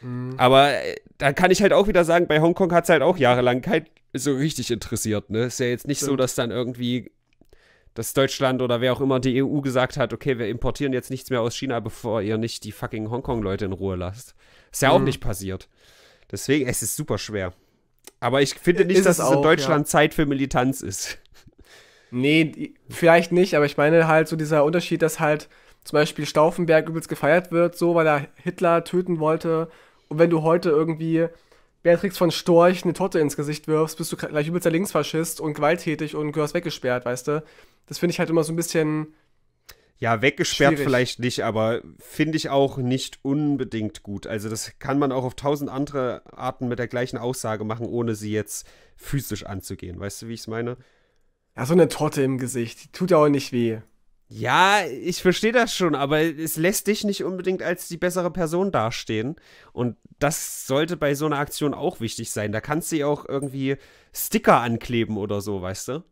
Mhm. Aber äh, da kann ich halt auch wieder sagen, bei Hongkong hat es halt auch jahrelang kein so richtig interessiert. Ne? Ist ja jetzt nicht Stimmt. so, dass dann irgendwie dass Deutschland oder wer auch immer die EU gesagt hat, okay, wir importieren jetzt nichts mehr aus China, bevor ihr nicht die fucking Hongkong-Leute in Ruhe lasst. Ist ja mhm. auch nicht passiert. Deswegen, es ist super schwer. Aber ich finde nicht, ist dass es, auch, in Deutschland ja. Zeit für Militanz ist. Nee, vielleicht nicht, aber ich meine halt so dieser Unterschied, dass halt zum Beispiel Stauffenberg übelst gefeiert wird, so weil er Hitler töten wollte. Und wenn du heute irgendwie Beatrix von Storch eine Torte ins Gesicht wirfst, bist du gleich übelst der Linksfaschist und gewalttätig und gehörst weggesperrt, weißt du? Das finde ich halt immer so ein bisschen ja, weggesperrt Schwierig. vielleicht nicht, aber finde ich auch nicht unbedingt gut. Also das kann man auch auf tausend andere Arten mit der gleichen Aussage machen, ohne sie jetzt physisch anzugehen. Weißt du, wie ich es meine? Ja, so eine Torte im Gesicht, die tut ja auch nicht weh. Ja, ich verstehe das schon, aber es lässt dich nicht unbedingt als die bessere Person dastehen. Und das sollte bei so einer Aktion auch wichtig sein. Da kannst du ja auch irgendwie Sticker ankleben oder so, weißt du?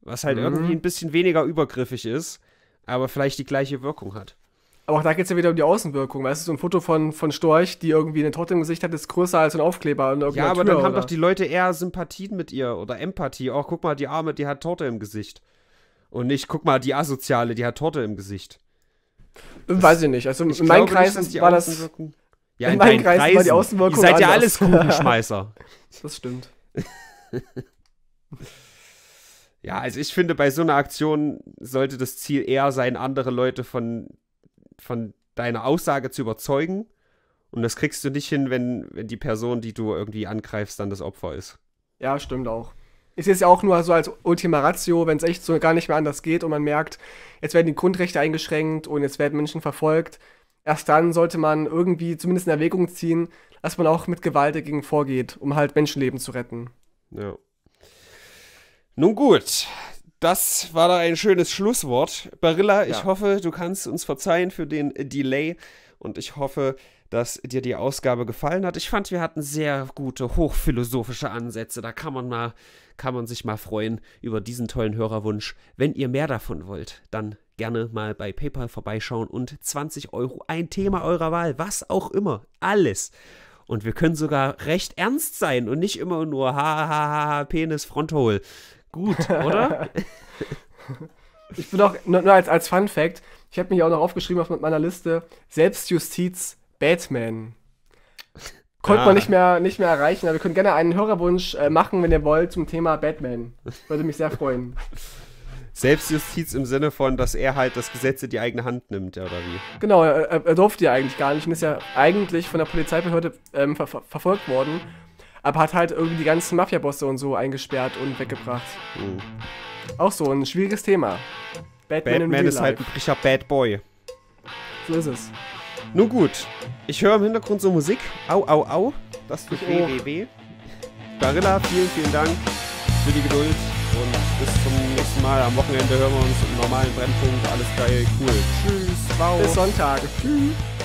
Was halt mhm. irgendwie ein bisschen weniger übergriffig ist aber vielleicht die gleiche Wirkung hat. Aber auch da geht es ja wieder um die Außenwirkung. Weißt du, so ein Foto von, von Storch, die irgendwie eine Torte im Gesicht hat, ist größer als ein Aufkleber. ja, aber Tür, dann oder? haben doch die Leute eher Sympathien mit ihr oder Empathie. Oh, guck mal, die Arme, die hat Torte im Gesicht. Und nicht, guck mal, die Asoziale, die hat Torte im Gesicht. Das, Weiß ich nicht. Also ich in meinem Kreis nicht, war das. Ja, in, in meinem Kreis Kreisen. war die Außenwirkung. Ihr seid ja alles Kugelschmeißer. das stimmt. Ja, also ich finde, bei so einer Aktion sollte das Ziel eher sein, andere Leute von, von deiner Aussage zu überzeugen. Und das kriegst du nicht hin, wenn, wenn die Person, die du irgendwie angreifst, dann das Opfer ist. Ja, stimmt auch. Ich sehe es ja auch nur so als Ultima Ratio, wenn es echt so gar nicht mehr anders geht und man merkt, jetzt werden die Grundrechte eingeschränkt und jetzt werden Menschen verfolgt. Erst dann sollte man irgendwie zumindest in Erwägung ziehen, dass man auch mit Gewalt dagegen vorgeht, um halt Menschenleben zu retten. Ja. Nun gut, das war da ein schönes Schlusswort. Barilla, ja. ich hoffe, du kannst uns verzeihen für den äh, Delay und ich hoffe, dass dir die Ausgabe gefallen hat. Ich fand, wir hatten sehr gute hochphilosophische Ansätze. Da kann man mal, kann man sich mal freuen über diesen tollen Hörerwunsch. Wenn ihr mehr davon wollt, dann gerne mal bei PayPal vorbeischauen und 20 Euro ein Thema eurer Wahl, was auch immer, alles. Und wir können sogar recht ernst sein und nicht immer nur ha ha ha, ha Penis Fronthol. Gut, oder? ich bin auch, nur, als, als Fun Fact, ich habe mich auch noch aufgeschrieben auf meiner Liste, Selbstjustiz Batman. Konnte ah. man nicht mehr, nicht mehr erreichen, aber wir können gerne einen Hörerwunsch äh, machen, wenn ihr wollt, zum Thema Batman. Würde mich sehr freuen. Selbstjustiz im Sinne von, dass er halt das Gesetz in die eigene Hand nimmt, oder wie? Genau, er, er durfte ja eigentlich gar nicht und ist ja eigentlich von der Polizeibehörde ähm, ver verfolgt worden aber hat halt irgendwie die ganzen Mafia-Bosse und so eingesperrt und weggebracht. Mhm. Auch so ein schwieriges Thema. Batman, Batman ist Life. halt ein richtiger Bad Boy. So ist es. Nun gut, ich höre im Hintergrund so Musik. Au, au, au. Das tut weh, weh, weh. Barilla, vielen, vielen Dank für die Geduld. Und bis zum nächsten Mal. Am Wochenende hören wir uns im normalen Brennpunkt. Alles geil, cool. Tschüss, wow. Bis Sonntag. Tschüss.